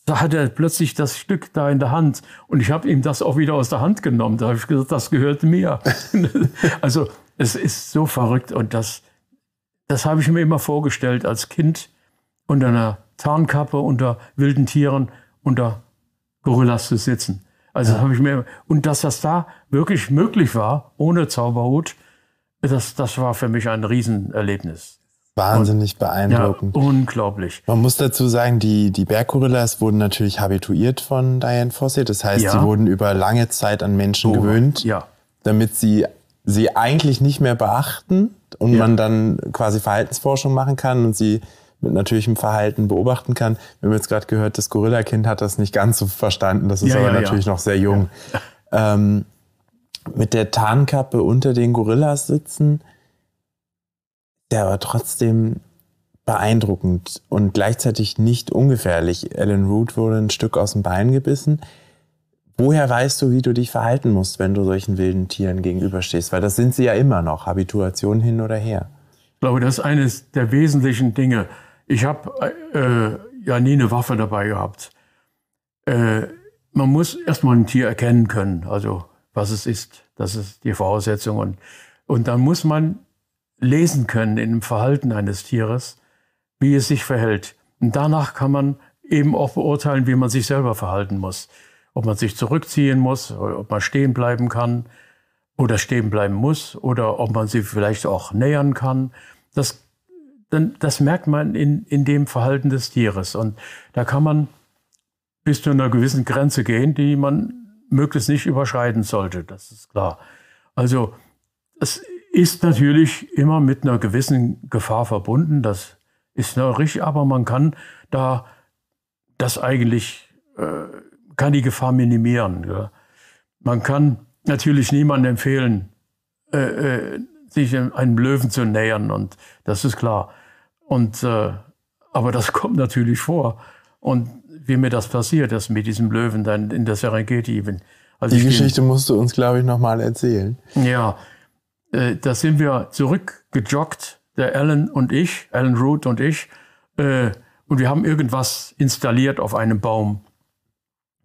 da hat er plötzlich das Stück da in der Hand und ich habe ihm das auch wieder aus der Hand genommen. Da habe ich gesagt, das gehört mir. also es ist so verrückt und das, das habe ich mir immer vorgestellt als Kind unter einer Tarnkappe, unter wilden Tieren, unter Gorillas zu sitzen. Also ja. habe ich mir und dass das da wirklich möglich war ohne Zauberhut, das, das war für mich ein Riesenerlebnis. Wahnsinnig beeindruckend. Ja, unglaublich. Man muss dazu sagen, die, die Berggorillas wurden natürlich habituiert von Diane Fossey. Das heißt, ja. sie wurden über lange Zeit an Menschen oh, gewöhnt, ja. damit sie sie eigentlich nicht mehr beachten und man dann quasi Verhaltensforschung machen kann und sie mit natürlichem Verhalten beobachten kann. Wir haben jetzt gerade gehört, das Gorillakind hat das nicht ganz so verstanden. Das ist aber natürlich noch sehr jung. Ähm, mit der Tarnkappe unter den Gorillas sitzen, der war trotzdem beeindruckend und gleichzeitig nicht ungefährlich. Alan Root wurde ein Stück aus dem Bein gebissen. Woher weißt du, wie du dich verhalten musst, wenn du solchen wilden Tieren gegenüberstehst? Weil das sind sie ja immer noch, Habituation hin oder her. Ich glaube, das ist eines der wesentlichen Dinge. Ich habe äh, ja nie eine Waffe dabei gehabt. Äh, man muss erstmal ein Tier erkennen können. Also was es ist. Das ist die Voraussetzung. Und, und dann muss man lesen können in dem Verhalten eines Tieres, wie es sich verhält. Und danach kann man eben auch beurteilen, wie man sich selber verhalten muss. Ob man sich zurückziehen muss, ob man stehen bleiben kann oder stehen bleiben muss oder ob man sie vielleicht auch nähern kann. Das, das merkt man in, in dem Verhalten des Tieres. Und da kann man bis zu einer gewissen Grenze gehen, die man möglichst nicht überschreiten sollte, das ist klar. Also es ist natürlich immer mit einer gewissen Gefahr verbunden, das ist noch richtig, aber man kann da das eigentlich, äh, kann die Gefahr minimieren. Ja. Man kann natürlich niemandem empfehlen, äh, äh, sich einem Löwen zu nähern und das ist klar. Und äh, aber das kommt natürlich vor und wie mir das passiert ist mit diesem Löwen dann in der Serengeti. Also Die Geschichte den, musst du uns, glaube ich, nochmal erzählen. Ja, äh, da sind wir zurückgejoggt, der Alan und ich, Alan Root und ich, äh, und wir haben irgendwas installiert auf einem Baum,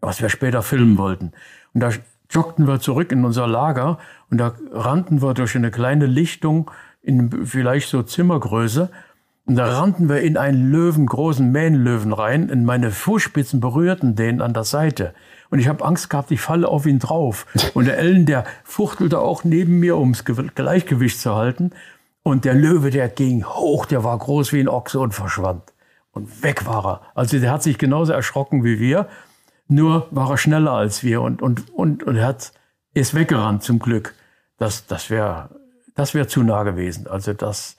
was wir später filmen wollten. Und da joggten wir zurück in unser Lager und da rannten wir durch eine kleine Lichtung in vielleicht so Zimmergröße und da rannten wir in einen Löwen, großen Mähnlöwen rein und meine Fußspitzen berührten den an der Seite. Und ich habe Angst gehabt, ich falle auf ihn drauf. Und der Ellen, der fuchtelte auch neben mir, um das Gleichgewicht zu halten. Und der Löwe, der ging hoch, der war groß wie ein Ochse und verschwand. Und weg war er. Also der hat sich genauso erschrocken wie wir, nur war er schneller als wir und, und, und, und hat, ist weggerannt zum Glück. Das, das wäre das wär zu nah gewesen. Also das,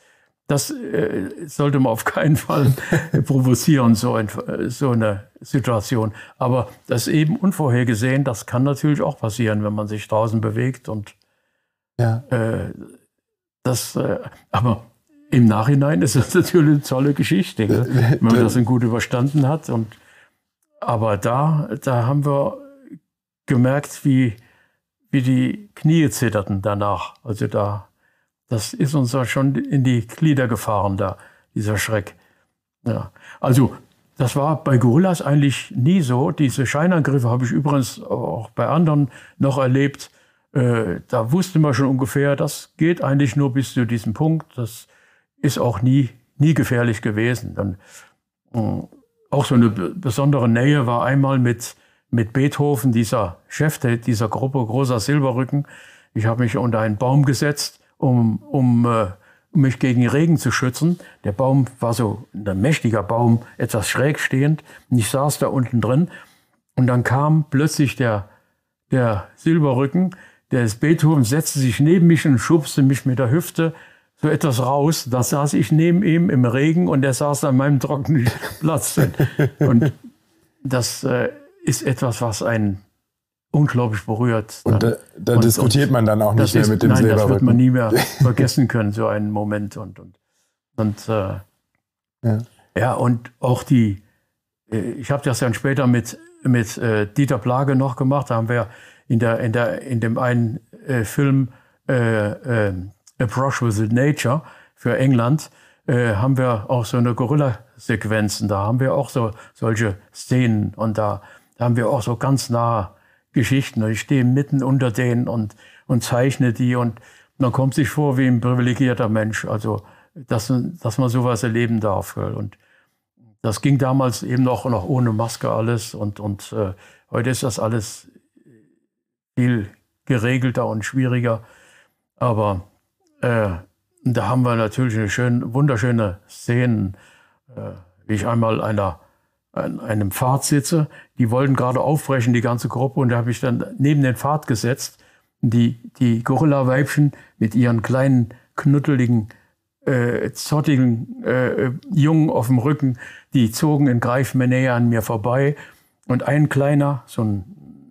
das äh, sollte man auf keinen Fall provozieren, so, ein, so, eine Situation. Aber das ist eben unvorhergesehen, das kann natürlich auch passieren, wenn man sich draußen bewegt. Und ja. äh, das, äh, aber im Nachhinein ist das natürlich eine tolle Geschichte, gell? Äh, äh, wenn man das gut überstanden hat. Und, aber da, da haben wir gemerkt, wie, wie die Knie zitterten danach. Also da das ist uns ja schon in die Glieder gefahren da, dieser Schreck. Ja. Also, das war bei Gorillas eigentlich nie so. Diese Scheinangriffe habe ich übrigens auch bei anderen noch erlebt. Äh, da wusste man schon ungefähr, das geht eigentlich nur bis zu diesem Punkt. Das ist auch nie, nie gefährlich gewesen. Dann, äh, auch so eine besondere Nähe war einmal mit, mit Beethoven, dieser Chef dieser Gruppe Großer Silberrücken. Ich habe mich unter einen Baum gesetzt um, um äh, mich gegen Regen zu schützen. Der Baum war so ein mächtiger Baum, etwas schräg stehend. Und ich saß da unten drin. Und dann kam plötzlich der, der Silberrücken, der ist Beethoven, setzte sich neben mich und schubste mich mit der Hüfte so etwas raus. Da saß ich neben ihm im Regen und er saß an meinem trockenen Platz. Und das äh, ist etwas, was einen unglaublich berührt. Und da, da und, diskutiert und man dann auch nicht mehr ist, mit dem nein, Silberrücken. Das wird man nie mehr vergessen können, so einen Moment. Und, und, und äh, ja. ja, und auch die, äh, ich habe das dann später mit, mit äh, Dieter Plage noch gemacht. Da haben wir in, der, in, der, in dem einen äh, Film äh, ähm, Brush with the Nature für England äh, haben wir auch so eine Gorilla-Sequenzen. Da haben wir auch so solche Szenen und da, da haben wir auch so ganz nah Geschichten. Ich stehe mitten unter denen und, und zeichne die und man kommt sich vor wie ein privilegierter Mensch. Also, dass, dass man sowas erleben darf. Und das ging damals eben noch, noch ohne Maske alles und, und äh, heute ist das alles viel geregelter und schwieriger. Aber äh, da haben wir natürlich eine schön, wunderschöne Szenen, äh, wie ich einmal einer an einem Pfad sitze. Die wollten gerade aufbrechen, die ganze Gruppe, und da habe ich dann neben den Pfad gesetzt. Die, die Gorilla-Weibchen mit ihren kleinen, knuddeligen, äh, zottigen äh, Jungen auf dem Rücken, die zogen in Greifmenähe an mir vorbei. Und ein kleiner, so ein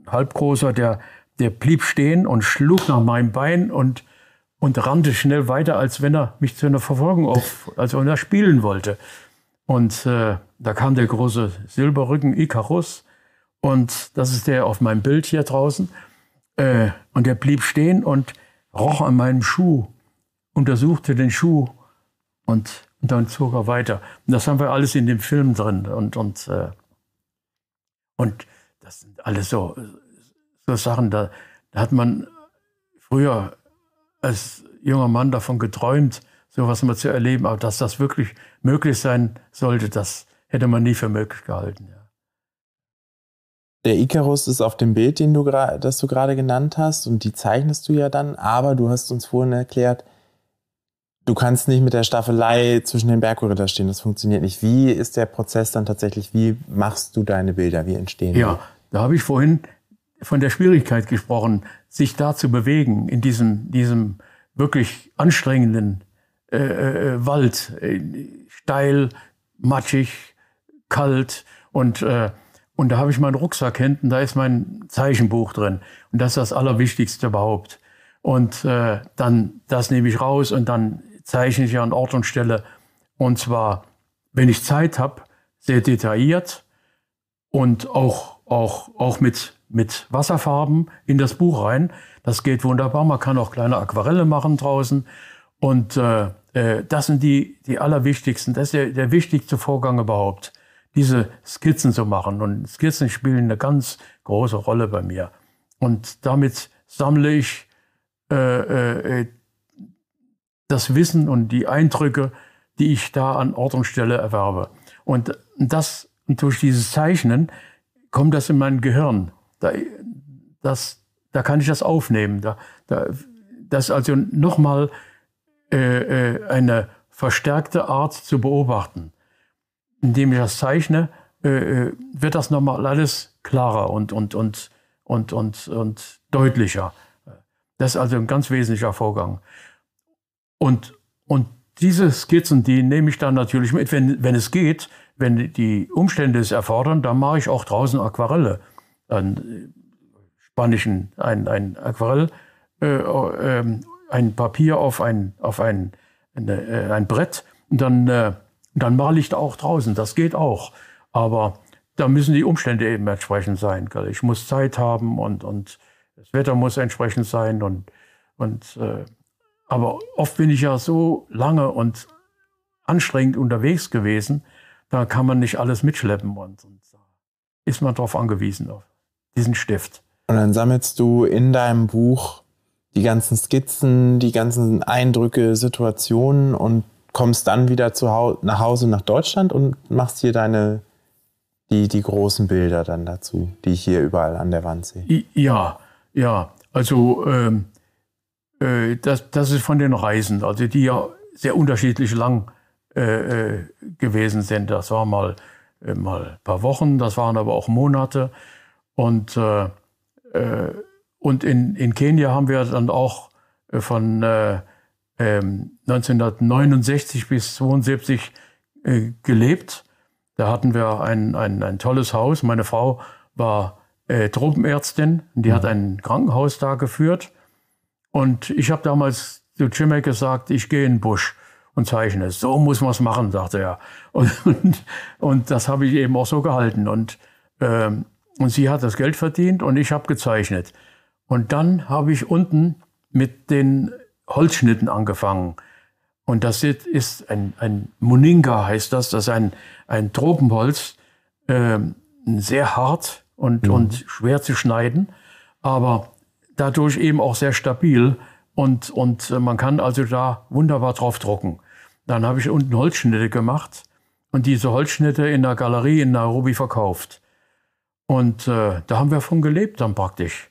halbgroßer, der, der blieb stehen und schlug nach meinem Bein und, und rannte schnell weiter, als wenn er mich zu einer Verfolgung auf, als wenn er spielen wollte. Und äh, da kam der große Silberrücken Icarus und das ist der auf meinem Bild hier draußen. Äh, und der blieb stehen und roch an meinem Schuh, untersuchte den Schuh und, und dann zog er weiter. Und das haben wir alles in dem Film drin und, und, äh, und das sind alles so, so Sachen, da, da hat man früher als junger Mann davon geträumt, sowas mal zu erleben, aber dass das wirklich möglich sein sollte, das, hätte man nie für möglich gehalten. Ja. Der Icarus ist auf dem Bild, den du das du gerade genannt hast, und die zeichnest du ja dann, aber du hast uns vorhin erklärt, du kannst nicht mit der Staffelei zwischen den Bergkorridor stehen, das funktioniert nicht. Wie ist der Prozess dann tatsächlich? Wie machst du deine Bilder? Wie entstehen die? Ja, da habe ich vorhin von der Schwierigkeit gesprochen, sich da zu bewegen in diesem, diesem wirklich anstrengenden äh, äh, äh Wald, äh, steil, matschig, kalt und, äh, und da habe ich meinen Rucksack hinten, da ist mein Zeichenbuch drin. Und das ist das Allerwichtigste überhaupt. Und äh, dann, das nehme ich raus und dann zeichne ich an Ort und Stelle. Und zwar, wenn ich Zeit habe, sehr detailliert und auch, auch, auch mit, mit Wasserfarben in das Buch rein. Das geht wunderbar. Man kann auch kleine Aquarelle machen draußen. Und äh, äh das sind die, die allerwichtigsten. Das ist der, der wichtigste Vorgang überhaupt diese Skizzen zu machen. Und Skizzen spielen eine ganz große Rolle bei mir. Und damit sammle ich äh, äh, äh, das Wissen und die Eindrücke, die ich da an Ort und Stelle erwerbe. Und das durch dieses Zeichnen kommt das in mein Gehirn. Da, das, da kann ich das aufnehmen. Da, da, das also nochmal äh, äh eine verstärkte Art zu beobachten indem ich das zeichne, äh, äh wird das nochmal alles klarer und, und, und, und, und, und deutlicher. Das ist also ein ganz wesentlicher Vorgang. Und, und diese Skizzen, die nehme ich dann natürlich mit, wenn, wenn es geht, wenn die Umstände es erfordern, dann mache ich auch draußen Aquarelle. Dann spanne ich ein, ein, ein Aquarell, äh, äh, ähm, ein Papier auf ein, auf ein, eine, äh, ein Brett und dann äh, dann male ich da auch draußen. Das geht auch. Aber da müssen die Umstände eben entsprechend sein. Gell? Ich muss Zeit haben und, und das Wetter muss entsprechend sein. Und, und, äh, aber oft bin ich ja so lange und anstrengend unterwegs gewesen, da kann man nicht alles mitschleppen und, und ist man darauf angewiesen, auf diesen Stift. Und dann sammelst du in deinem Buch die ganzen Skizzen, die ganzen Eindrücke, Situationen und kommst dann wieder zu Hause, nach Hause nach Deutschland und machst hier deine die, die großen Bilder dann dazu, die ich hier überall an der Wand sehe. Ja, ja. Also ähm, äh, das, das ist von den Reisen, also die ja sehr unterschiedlich lang äh, äh gewesen sind. Das war mal, äh, mal ein paar Wochen, das waren aber auch Monate. Und, äh, äh, und in, in Kenia haben wir dann auch von 1969 ähm, bis 1972 äh, gelebt. Da hatten wir ein, ein, ein tolles Haus. Meine Frau war äh, Tropenärztin, die mhm. hat ein Krankenhaus da geführt. Und ich habe damals zu Jimmy gesagt, ich gehe in den Busch und zeichne. So muss man es machen, sagte er. Und, und, und das habe ich eben auch so gehalten. Und, ähm, und sie hat das Geld verdient und ich habe gezeichnet. Und dann habe ich unten mit den Holzschnitten angefangen. Und das ist ein, ein Muninga, heißt das, das ist ein, ein Tropenholz, ähm, sehr hart und, mhm. und schwer zu schneiden, aber dadurch eben auch sehr stabil und, und äh, man kann also da wunderbar drauf drucken. Dann habe ich unten Holzschnitte gemacht und diese Holzschnitte in der Galerie in Nairobi verkauft. Und äh, da haben wir von gelebt dann praktisch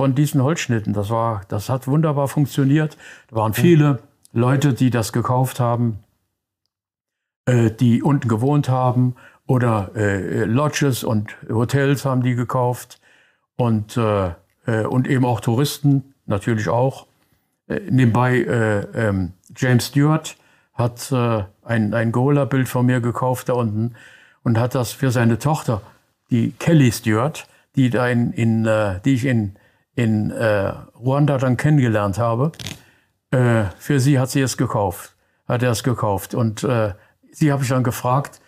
von diesen Holzschnitten. Das, war, das hat wunderbar funktioniert. Da waren viele Leute, die das gekauft haben, äh, die unten gewohnt haben oder äh, Lodges und Hotels haben die gekauft und, äh, äh und eben auch Touristen natürlich auch. Äh, nebenbei äh, ähm, James Stewart hat ein, ein Gola-Bild von mir gekauft da unten und hat das für seine Tochter, die Kelly Stewart, die, da in, in die ich in in äh, Ruanda dann kennengelernt habe, äh, für sie hat sie es gekauft, hat er es gekauft. Und äh, sie habe ich dann gefragt,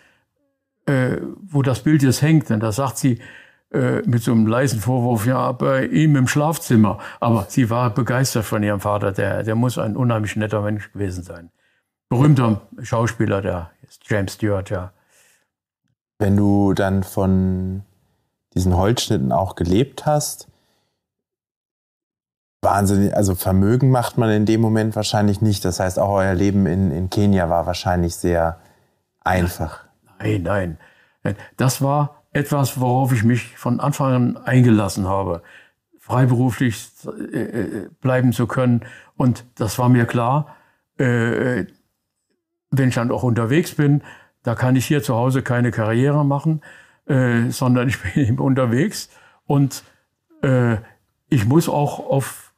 äh, wo das Bild jetzt hängt. Und da sagt sie äh, mit so einem leisen Vorwurf, ja, bei ihm im Schlafzimmer. Aber sie war begeistert von ihrem Vater, der, der muss ein unheimlich netter Mensch gewesen sein. Berühmter Schauspieler, der ist James Stewart, ja. Wenn du dann von diesen Holzschnitten auch gelebt hast, wahnsinnig, also Vermögen macht man in dem Moment wahrscheinlich nicht. Das heißt, auch euer Leben in, in Kenia war wahrscheinlich sehr einfach. Nein, nein. Das war etwas, worauf ich mich von Anfang an eingelassen habe, freiberuflich äh, äh, bleiben zu können. Und das war mir klar, äh, wenn ich dann auch unterwegs bin, da kann ich hier zu Hause keine Karriere machen, sondern ich bin eben unterwegs und ich muss auch auf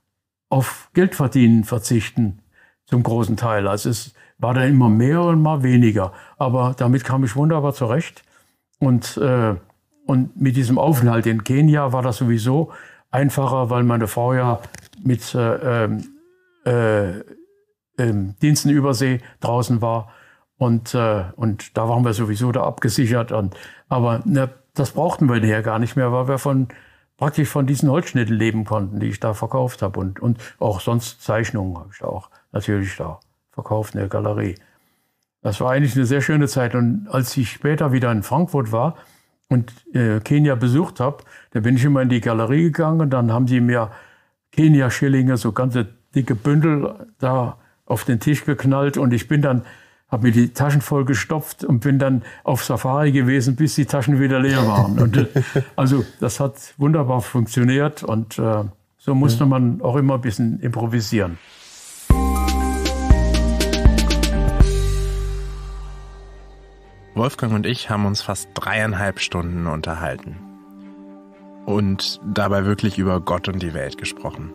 auf Geldverdienen verzichten, zum großen Teil. Also es war dann immer mehr und mal weniger. Aber damit kam ich wunderbar zurecht. Und, äh, und mit diesem Aufenthalt in Kenia war das sowieso einfacher, weil meine Frau ja mit äh, ähm, äh, ähm, Diensten übersee draußen war. Und, äh, und da waren wir sowieso da abgesichert. Und, aber ne, das brauchten wir ja gar nicht mehr, weil wir von praktisch von diesen Holzschnitten leben konnten, die ich da verkauft habe. Und, und auch sonst Zeichnungen habe ich da auch natürlich da verkauft in der Galerie. Das war eigentlich eine sehr schöne Zeit. Und als ich später wieder in Frankfurt war und äh, Kenia besucht habe, da bin ich immer in die Galerie gegangen dann haben sie mir Kenia-Schillinge, so ganze dicke Bündel da auf den Tisch geknallt und ich bin dann habe mir die Taschen voll gestopft und bin dann auf Safari gewesen, bis die Taschen wieder leer waren. Und, äh, also das hat wunderbar funktioniert und äh, so musste man auch immer ein bisschen improvisieren. Wolfgang und ich haben uns fast dreieinhalb Stunden unterhalten und dabei wirklich über Gott und die Welt gesprochen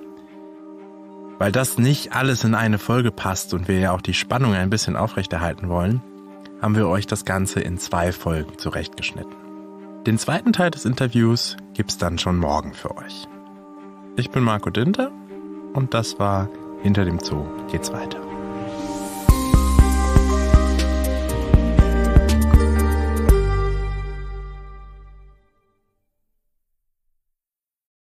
weil das nicht alles in eine Folge passt und wir ja auch die Spannung ein bisschen aufrechterhalten wollen, haben wir euch das Ganze in zwei Folgen zurechtgeschnitten. Den zweiten Teil des Interviews gibt's dann schon morgen für euch. Ich bin Marco Dinter und das war Hinter dem Zoo geht's weiter.